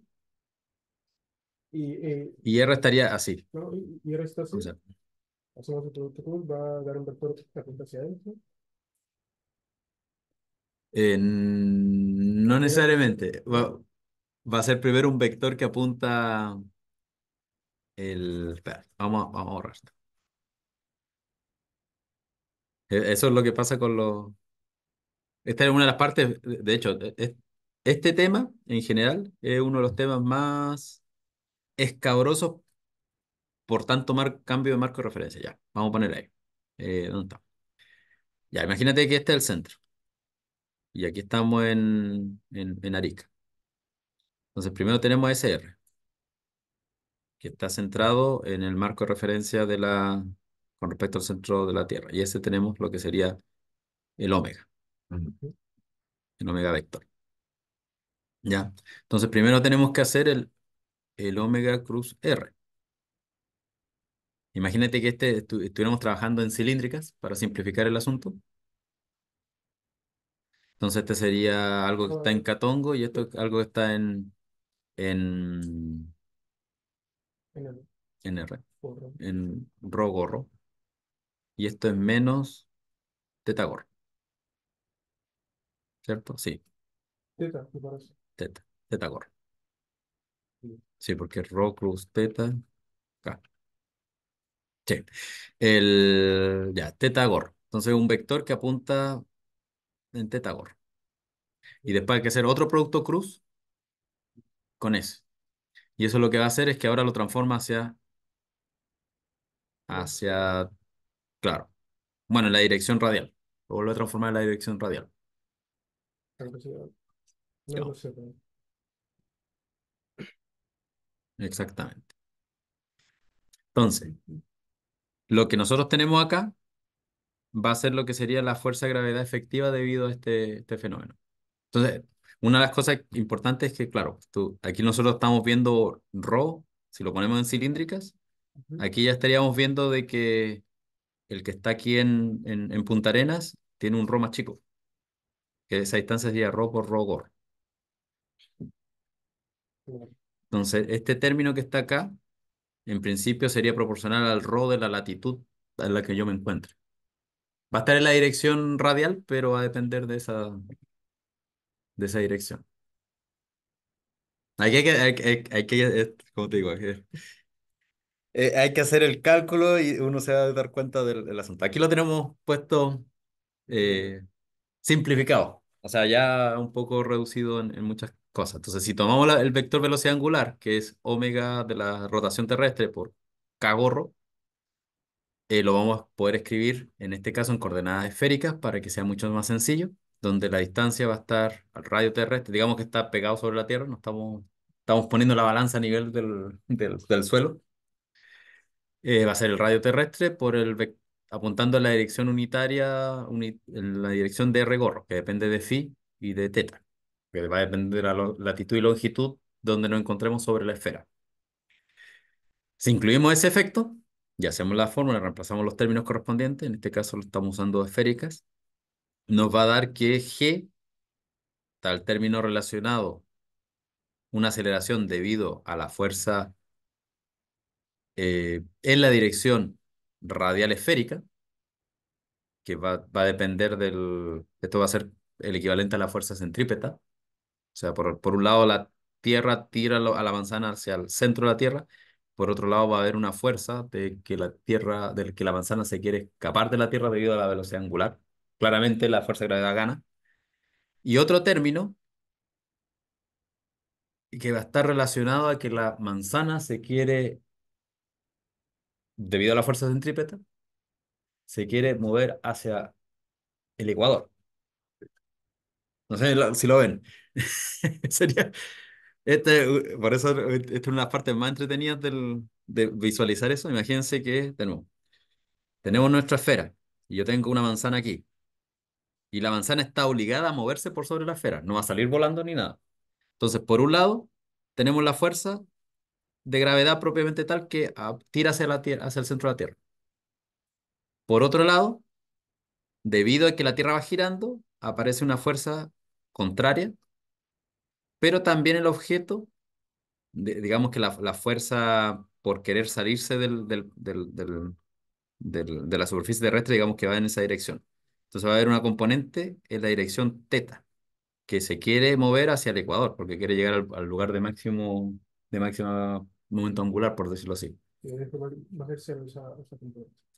y, eh, y R estaría así. ¿no? y, y ahora está así, hacemos el producto va a dar un vector que apunta hacia adentro, eh, no necesariamente. Va, va a ser primero un vector que apunta el... vamos, a- vamos a borrar esto. E, eso es lo que pasa con los, esta es una de las partes, de hecho, e, e, este tema en general es uno de los temas más escabrosos por tanto mar, cambio de marco de referencia. Ya, vamos a poner ahí. Eh, ¿Dónde está? Ya, imagínate que este es el centro. Y aquí estamos en, Arica. Entonces, primero tenemos SR, que está centrado en el marco de referencia de la, con respecto al centro de la Tierra. Y ese tenemos lo que sería el omega. El omega vector. ¿Ya? Entonces, primero tenemos que hacer el, el omega cruz R. Imagínate que este estuviéramos trabajando en cilíndricas para simplificar el asunto. Entonces, este sería algo que está en catongo y esto es algo que está en, en, en R, en gorro Y esto es menos gorro ¿cierto? Sí. Teta, me parece. Teta, teta gorra. Sí. porque Rho cruz teta. Sí. El, ya, teta gorra. Entonces un vector que apunta en teta gorra. Y después hay que hacer otro producto cruz con ese. Y eso lo que va a hacer es que ahora lo transforma hacia... Hacia... Claro. Bueno, en la dirección radial. Lo vuelve a transformar en la dirección radial. Exactamente. Entonces, lo que nosotros tenemos acá va a ser lo que sería la fuerza de gravedad efectiva debido a este, este fenómeno. Entonces, una de las cosas importantes es que, claro, tú, aquí nosotros estamos viendo Rho, si lo ponemos en cilíndricas, aquí ya estaríamos viendo de que el que está aquí en, en, Punta Arenas tiene un Rho más chico que esa distancia sería rho por rho Entonces, este término que está acá, en principio sería proporcional al rho de la latitud en la que yo me encuentre. Va a estar en la dirección radial, pero va a depender de esa, de esa dirección. Hay que, hay, que, eh, como te digo, eh, hay que, hacer el cálculo y uno se va a dar cuenta del, asunto. Aquí lo tenemos puesto eh, simplificado. O sea, ya un poco reducido en, muchas cosas. Entonces, si tomamos el vector velocidad angular, que es omega de la rotación terrestre por k gorro, eh, lo vamos a poder escribir, en este caso, en coordenadas esféricas para que sea mucho más sencillo, donde la distancia va a estar al radio terrestre, digamos que está pegado sobre la Tierra, no estamos, estamos poniendo la balanza a nivel del, suelo. Eh, va a ser el radio terrestre por el, vector, apuntando a la dirección unitaria, en la dirección de R gorro, que depende de phi y de teta, que va a depender a la latitud y longitud donde nos encontremos sobre la esfera. Si incluimos ese efecto, ya hacemos la fórmula, reemplazamos los términos correspondientes, en este caso lo estamos usando esféricas, nos va a dar que g, tal término relacionado, una aceleración debido a la fuerza eh, en la dirección radial esférica, que va, a depender del... Esto va a ser el equivalente a la fuerza centrípeta. O sea, por, un lado la Tierra tira a la manzana hacia el centro de la Tierra, por otro lado va a haber una fuerza de que la Tierra, del que la manzana se quiere escapar de la Tierra debido a la velocidad angular. Claramente la fuerza de gravedad gana. Y otro término que va a estar relacionado a que la manzana se quiere debido a la fuerza centrípeta, se quiere mover hacia el ecuador. No sé si lo ven. Sería, este, por eso esta es una de las partes más entretenidas del, de visualizar eso. Imagínense que tenemos, tenemos nuestra esfera y yo tengo una manzana aquí. Y la manzana está obligada a moverse por sobre la esfera, no va a salir volando ni nada. Entonces, por un lado, tenemos la fuerza de gravedad propiamente tal que ah, tira hacia, la tierra, hacia el centro de la Tierra. Por otro lado, debido a que la Tierra va girando, aparece una fuerza contraria, pero también el objeto, digamos que la, fuerza por querer salirse de la superficie terrestre, digamos que va en esa dirección. Entonces va a haber una componente en la dirección teta, que se quiere mover hacia el ecuador, porque quiere llegar al, lugar de, máximo, de máxima momento angular, por decirlo así. Este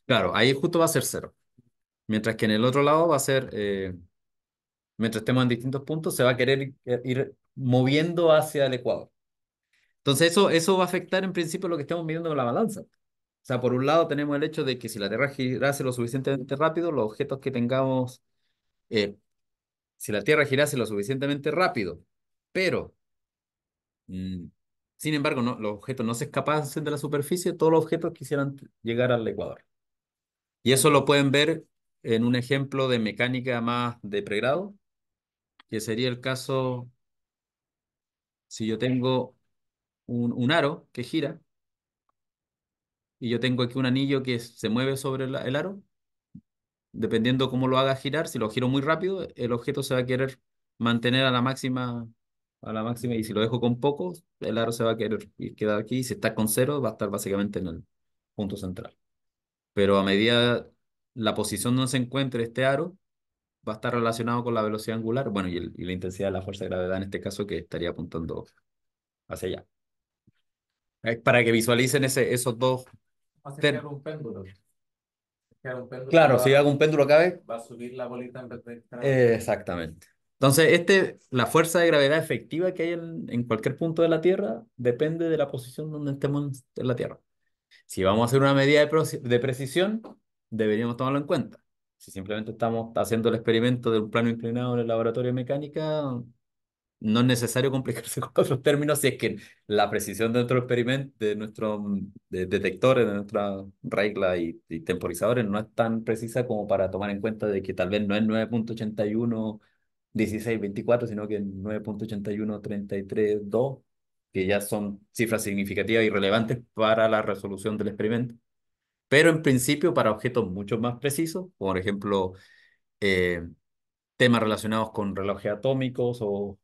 claro, ahí justo va a ser cero. Mientras que en el otro lado va a ser, eh, mientras estemos en distintos puntos, se va a querer ir moviendo hacia el ecuador. Entonces eso, eso va a afectar en principio lo que estamos midiendo con la balanza. O sea, por un lado tenemos el hecho de que si la Tierra girase lo suficientemente rápido, los objetos que tengamos, eh, si la Tierra girase lo suficientemente rápido, pero mm, sin embargo, los objetos no se escapasen de la superficie, todos los objetos quisieran llegar al ecuador. Y eso lo pueden ver en un ejemplo de mecánica más de pregrado, que sería el caso, si yo tengo un, aro que gira, y yo tengo aquí un anillo que se mueve sobre el, el aro, dependiendo cómo lo haga girar, si lo giro muy rápido, el objeto se va a querer mantener a la máxima a la máxima y si lo dejo con poco, el aro se va a querer aquí y si está con cero va a estar básicamente en el punto central. Pero a medida la posición donde se encuentre este aro va a estar relacionado con la velocidad angular, bueno, y, la intensidad de la fuerza de gravedad en este caso que estaría apuntando hacia allá. Eh, para que visualicen ese, esos dos... un péndulo. claro, si hago un péndulo cabe Va a subir la bolita en vez exactamente. Entonces, este, la fuerza de gravedad efectiva que hay en, cualquier punto de la Tierra depende de la posición donde estemos en la Tierra. Si vamos a hacer una medida de, precisión, deberíamos tomarlo en cuenta. Si simplemente estamos haciendo el experimento de un plano inclinado en el laboratorio de mecánica, no es necesario complicarse con otros términos si es que la precisión de nuestro experimento, de nuestros detectores, de nuestra regla y, temporizadores no es tan precisa como para tomar en cuenta de que tal vez no es 9.81 16.24, sino que el 9.81332, que ya son cifras significativas y relevantes para la resolución del experimento. Pero en principio para objetos mucho más precisos, por ejemplo eh, temas relacionados con relojes atómicos o,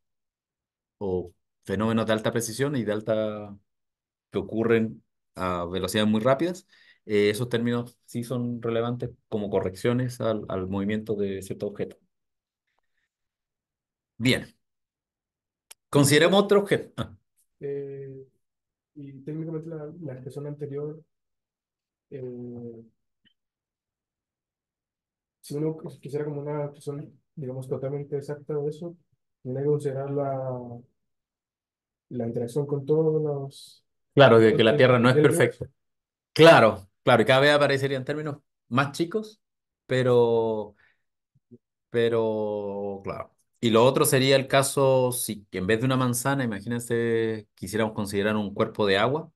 o fenómenos de alta precisión y de alta que ocurren a velocidades muy rápidas, eh, esos términos sí son relevantes como correcciones al, al movimiento de cierto objeto. Bien. Consideremos otro objeto. Ah. Eh, y técnicamente la, expresión anterior, eh, si uno quisiera como una expresión, digamos, totalmente exacta de eso, tiene que considerar la, la interacción con todos los... Claro, de que la Tierra no es perfecta. Claro, claro, y cada vez aparecerían términos más chicos, pero, pero, claro. Y lo otro sería el caso, si en vez de una manzana, imagínense, quisiéramos considerar un cuerpo de agua,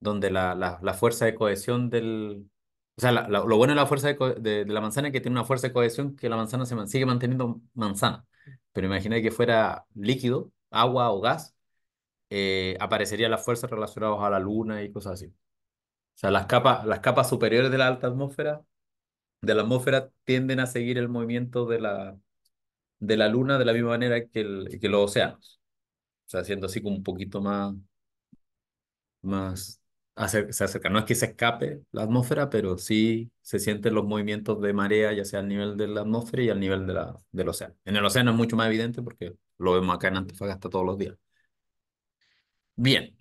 donde la, la, fuerza de cohesión del... O sea, lo bueno de la fuerza de, la manzana es que tiene una fuerza de cohesión que la manzana se sigue manteniendo manzana. Pero imagina que fuera líquido, agua o gas, eh, aparecerían las fuerzas relacionadas a la luna y cosas así. O sea, las capas, las capas superiores de la alta atmósfera, de la atmósfera, tienden a seguir el movimiento de la, de la Luna de la misma manera que, que los océanos. O sea, siendo así como un poquito más, más se acerca. No es que se escape la atmósfera, pero sí se sienten los movimientos de marea, ya sea al nivel de la atmósfera y al nivel de la, del océano. En el océano es mucho más evidente porque lo vemos acá en Antofagasta todos los días. Bien.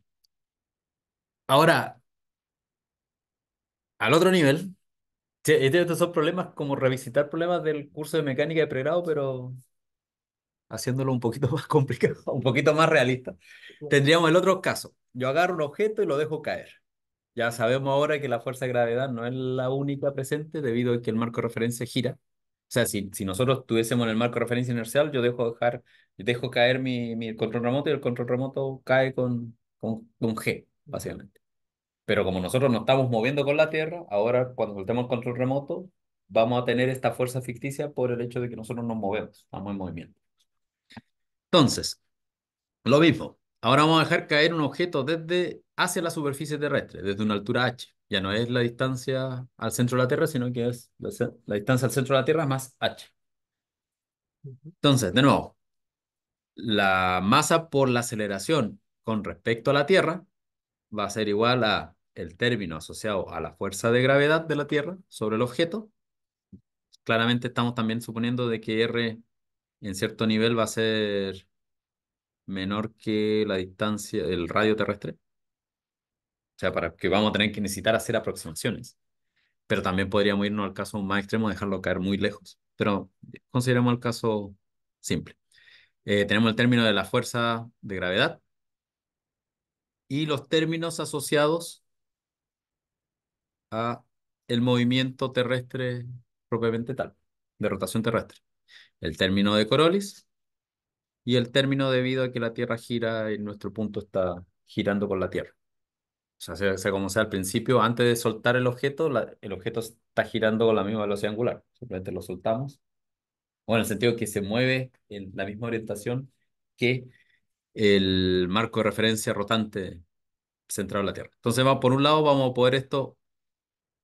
Ahora, al otro nivel, Sí, estos son problemas como revisitar problemas del curso de mecánica de pregrado, pero haciéndolo un poquito más complicado, un poquito más realista. Tendríamos el otro caso. Yo agarro un objeto y lo dejo caer. Ya sabemos ahora que la fuerza de gravedad no es la única presente debido a que el marco de referencia gira. O sea, si, si nosotros tuviésemos en el marco de referencia inercial, yo dejo, dejar, dejo caer mi, mi control remoto y el control remoto cae con, con, con G, básicamente. Pero como nosotros nos estamos moviendo con la Tierra, ahora cuando soltemos el control remoto, vamos a tener esta fuerza ficticia por el hecho de que nosotros nos movemos, estamos en movimiento. Entonces, lo mismo, ahora vamos a dejar caer un objeto desde hacia la superficie terrestre, desde una altura h. Ya no es la distancia al centro de la Tierra, sino que es la distancia al centro de la Tierra más h. Entonces, de nuevo, la masa por la aceleración con respecto a la Tierra va a ser igual a el término asociado a la fuerza de gravedad de la Tierra sobre el objeto, claramente estamos también suponiendo de que R en cierto nivel va a ser menor que la distancia, el radio terrestre. O sea, para que vamos a tener que necesitar hacer aproximaciones. Pero también podríamos irnos al caso más extremo, dejarlo caer muy lejos. Pero consideramos el caso simple. Eh, tenemos el término de la fuerza de gravedad y los términos asociados a el movimiento terrestre propiamente tal, de rotación terrestre. El término de Corolis y el término debido a que la Tierra gira y nuestro punto está girando con la Tierra. O sea, sea, como sea, al principio, antes de soltar el objeto, el objeto está girando con la misma velocidad angular. Simplemente lo soltamos. Bueno, en el sentido que se mueve en la misma orientación que el marco de referencia rotante centrado en la Tierra. Entonces, por un lado, vamos a poder esto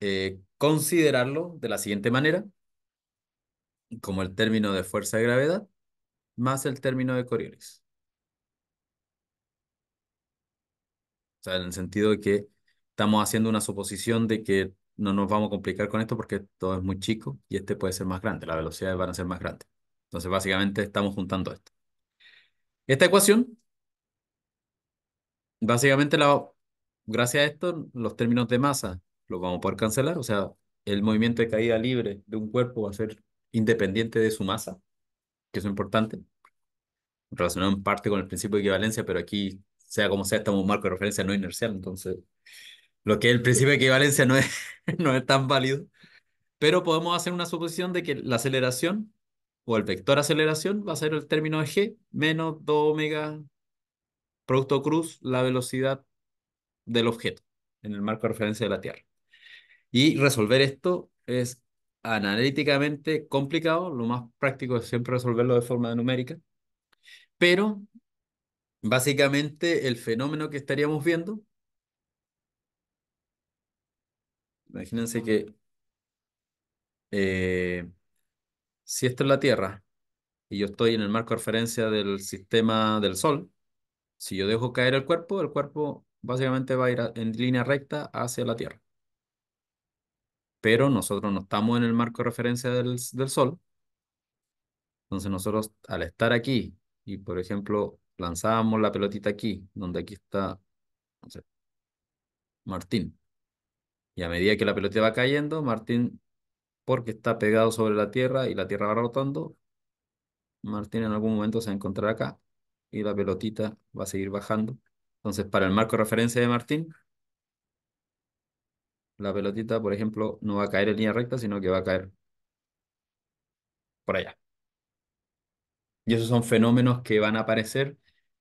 eh, considerarlo de la siguiente manera, como el término de fuerza de gravedad más el término de Coriolis. O sea, en el sentido de que estamos haciendo una suposición de que no nos vamos a complicar con esto porque todo es muy chico y este puede ser más grande, las velocidades van a ser más grandes. Entonces, básicamente estamos juntando esto. Esta ecuación, básicamente, la, gracias a esto, los términos de masa lo vamos a poder cancelar. O sea, el movimiento de caída libre de un cuerpo va a ser independiente de su masa, que es importante, relacionado en parte con el principio de equivalencia, pero aquí, sea como sea, estamos en un marco de referencia no inercial, entonces lo que es el principio de equivalencia no es, no es tan válido, pero podemos hacer una suposición de que la aceleración o el vector aceleración va a ser el término de g menos 2 omega producto cruz la velocidad del objeto en el marco de referencia de la Tierra. Y resolver esto es analíticamente complicado, lo más práctico es siempre resolverlo de forma numérica, pero básicamente el fenómeno que estaríamos viendo, imagínense que eh, si esto es la Tierra y yo estoy en el marco de referencia del sistema del Sol, si yo dejo caer el cuerpo, el cuerpo básicamente va a ir en línea recta hacia la Tierra pero nosotros no estamos en el marco de referencia del, del Sol. Entonces nosotros al estar aquí y por ejemplo lanzábamos la pelotita aquí, donde aquí está Martín. Y a medida que la pelotita va cayendo, Martín, porque está pegado sobre la Tierra y la Tierra va rotando, Martín en algún momento se va a encontrar acá y la pelotita va a seguir bajando. Entonces, para el marco de referencia de Martín, la pelotita, por ejemplo, no va a caer en línea recta, sino que va a caer por allá. Y esos son fenómenos que van a aparecer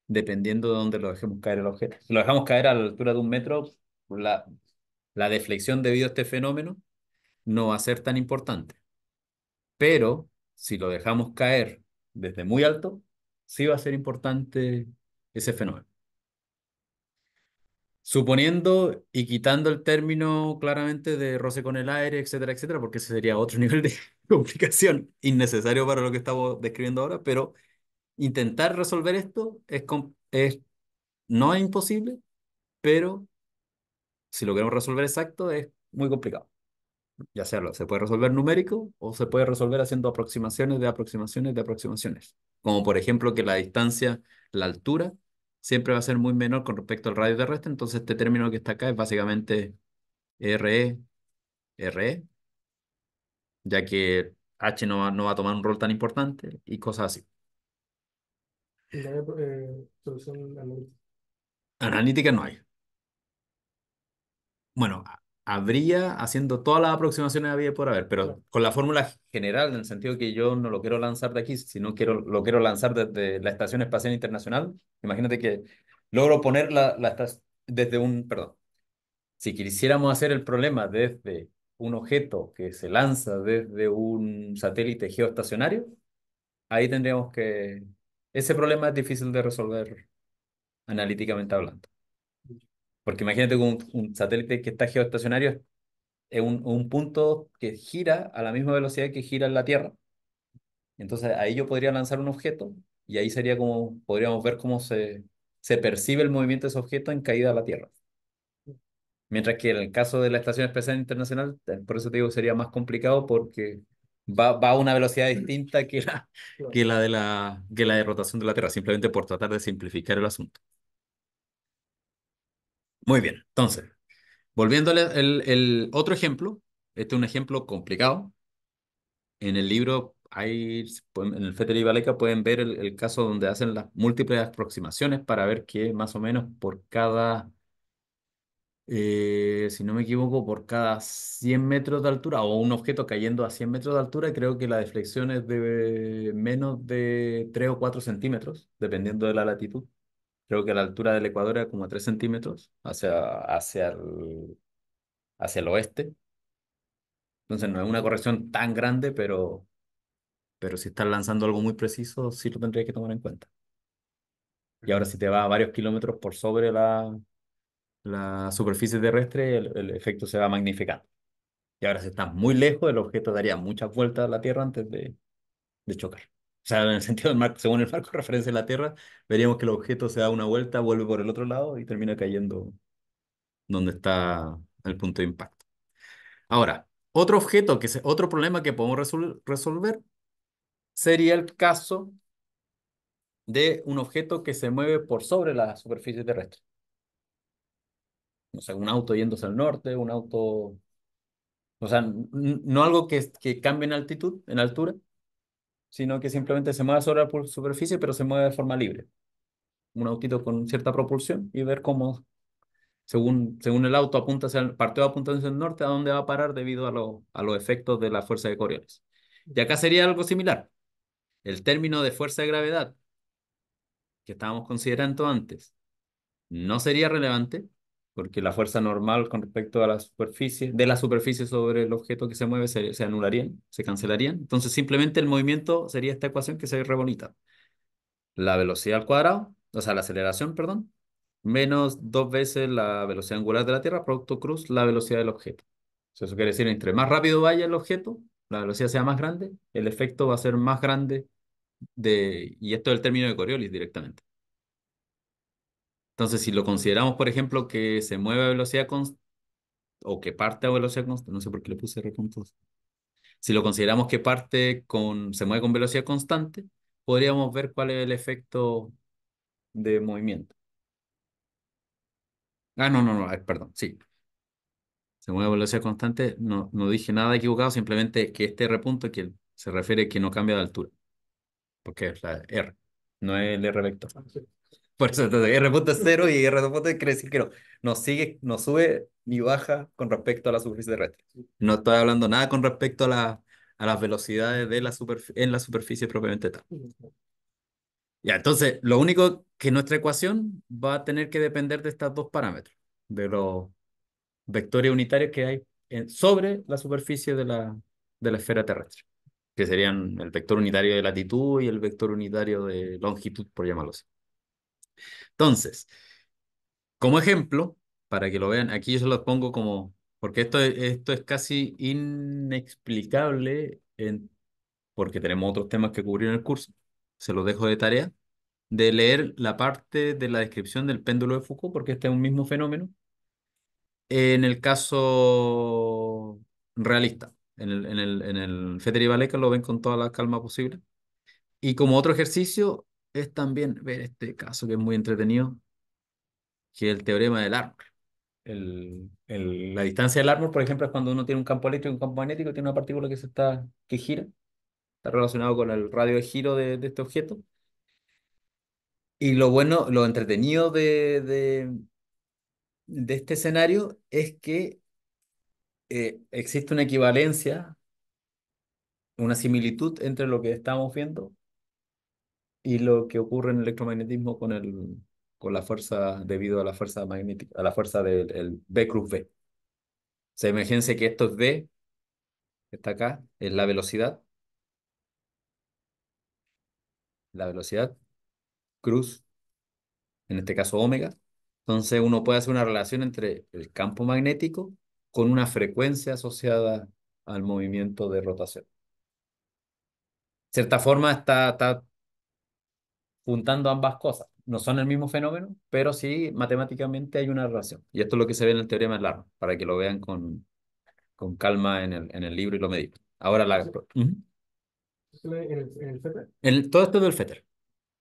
dependiendo de dónde lo dejemos caer el objeto. Si lo dejamos caer a la altura de un metro, la, la deflexión debido a este fenómeno no va a ser tan importante. Pero si lo dejamos caer desde muy alto, sí va a ser importante ese fenómeno. Suponiendo y quitando el término claramente de roce con el aire, etcétera, etcétera, porque ese sería otro nivel de complicación innecesario para lo que estamos describiendo ahora, pero intentar resolver esto es, no es imposible, pero si lo queremos resolver exacto es muy complicado. Ya sea se puede resolver numérico o se puede resolver haciendo aproximaciones de aproximaciones de aproximaciones. Como por ejemplo que la distancia, la altura siempre va a ser muy menor con respecto al radio de terrestre, entonces este término que está acá es básicamente RE, RE, ya que H no va, a tomar un rol tan importante y cosas así. ¿Y solución eh, analítica? Analítica no hay. Bueno, habría haciendo todas las aproximaciones había por haber, pero con la fórmula general, en el sentido que yo no lo quiero lanzar de aquí, sino quiero, lo quiero lanzar desde la Estación Espacial Internacional. Imagínate que logro poner desde un, perdón, si quisiéramos hacer el problema desde un objeto que se lanza desde un satélite geoestacionario, ahí tendríamos que, ese problema es difícil de resolver analíticamente hablando. Porque imagínate que un, satélite que está geoestacionario es un, punto que gira a la misma velocidad que gira la Tierra. Entonces ahí yo podría lanzar un objeto y ahí sería como, podríamos ver cómo se, se percibe el movimiento de ese objeto en caída a la Tierra. Mientras que en el caso de la Estación Espacial Internacional, eh, por eso te digo, sería más complicado porque va, a una velocidad distinta que la, que, la de la, que la de rotación de la Tierra, simplemente por tratar de simplificar el asunto. Muy bien, entonces, volviéndole el, otro ejemplo, este es un ejemplo complicado. En el libro, hay, en el y Baleca pueden ver el, caso donde hacen las múltiples aproximaciones para ver que más o menos por cada eh, si no me equivoco, por cada 100 metros de altura o un objeto cayendo a 100 metros de altura, creo que la deflexión es de menos de 3 o 4 centímetros, dependiendo de la latitud creo que la altura del Ecuador era como 3 centímetros, hacia, hacia, el, hacia el oeste. Entonces no es una corrección tan grande, pero, pero si estás lanzando algo muy preciso, sí lo tendrías que tomar en cuenta. Y ahora si te va a varios kilómetros por sobre la, la superficie terrestre, el, efecto se va magnificando. Y ahora si estás muy lejos, el objeto daría muchas vueltas a la Tierra antes de, de chocar o sea, en el sentido del marco, según el marco de referencia de la Tierra, veríamos que el objeto se da una vuelta, vuelve por el otro lado y termina cayendo donde está el punto de impacto. Ahora, otro objeto, que otro problema que podemos resolver sería el caso de un objeto que se mueve por sobre la superficie terrestre. O sea, un auto yéndose al norte, un auto... O sea, no algo que, que cambie en altitud, en altura, sino que simplemente se mueve sobre la superficie, pero se mueve de forma libre. Un autito con cierta propulsión y ver cómo, según, según el auto apunta hacia el, partió apuntando hacia el norte, a dónde va a parar debido a, a los efectos de la fuerza de Coriolis. Y acá sería algo similar. El término de fuerza de gravedad que estábamos considerando antes no sería relevante porque la fuerza normal con respecto a la superficie, de la superficie sobre el objeto que se mueve, se, anularían, se cancelarían. Entonces simplemente el movimiento sería esta ecuación que se ve re bonita. La velocidad al cuadrado, o sea, la aceleración, perdón, menos dos veces la velocidad angular de la Tierra, producto cruz, la velocidad del objeto. eso quiere decir, entre más rápido vaya el objeto, la velocidad sea más grande, el efecto va a ser más grande de, y esto es el término de Coriolis directamente. Entonces, si lo consideramos, por ejemplo, que se mueve a velocidad constante, o que parte a velocidad constante, no sé por qué le puse R Si lo consideramos que parte con, se mueve con velocidad constante, podríamos ver cuál es el efecto de movimiento. Ah, no, no, no, perdón, sí. Se mueve a velocidad constante, no, no dije nada equivocado, simplemente que este R punto que se refiere que no cambia de altura, porque es la R, no es el R vector. Ah, por eso es cero y punto quiere decir que no, no sigue, no sube ni baja con respecto a la superficie terrestre. No estoy hablando nada con respecto a, la, a las velocidades de la en la superficie propiamente tal. Ya, entonces, lo único que nuestra ecuación va a tener que depender de estos dos parámetros, de los vectores unitarios que hay sobre la superficie de la, de la esfera terrestre, que serían el vector unitario de latitud y el vector unitario de longitud, por llamarlo así. Entonces, como ejemplo, para que lo vean, aquí yo se los pongo como, porque esto, esto es casi inexplicable en, porque tenemos otros temas que cubrir en el curso, se los dejo de tarea, de leer la parte de la descripción del péndulo de Foucault, porque este es un mismo fenómeno, en el caso realista. En el, en el, en el lo ven con toda la calma posible. Y como otro ejercicio, es también ver este caso que es muy entretenido, que es el teorema del árbol. la distancia del árbol, por ejemplo, es cuando uno tiene un campo eléctrico y un campo magnético, tiene una partícula que, se está, que gira, está relacionado con el radio de giro de, este objeto. Y lo bueno, lo entretenido de, de, este escenario es que eh, existe una equivalencia, una similitud entre lo que estamos viendo y lo que ocurre en el electromagnetismo con, el, con la fuerza debido a la fuerza magnética, a la fuerza del B cruz B. Se sea, que esto es B, está acá, es la velocidad. La velocidad, cruz, en este caso omega. Entonces uno puede hacer una relación entre el campo magnético con una frecuencia asociada al movimiento de rotación. De cierta forma está, está juntando ambas cosas. No son el mismo fenómeno, pero sí matemáticamente hay una relación. Y esto es lo que se ve en el teorema de Larro, para que lo vean con, con calma en el, en el libro y lo mediten. Ahora la... ¿En en el FETER? todo esto es del FETER.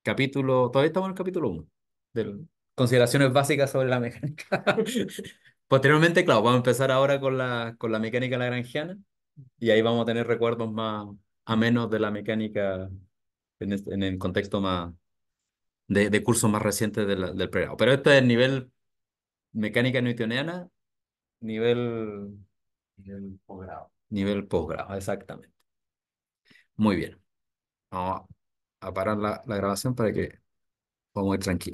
Capítulo, todavía estamos en el capítulo 1, de consideraciones básicas sobre la mecánica. Posteriormente, claro, vamos a empezar ahora con la, con la mecánica lagrangiana y ahí vamos a tener recuerdos más a menos de la mecánica en, este, en el contexto más, de, cursos más recientes del, del pregrado. Pero este es nivel mecánica newtoniana, nivel... Nivel posgrado. Nivel posgrado, exactamente. Muy bien. Vamos a parar la, la grabación para que podamos ir tranquilo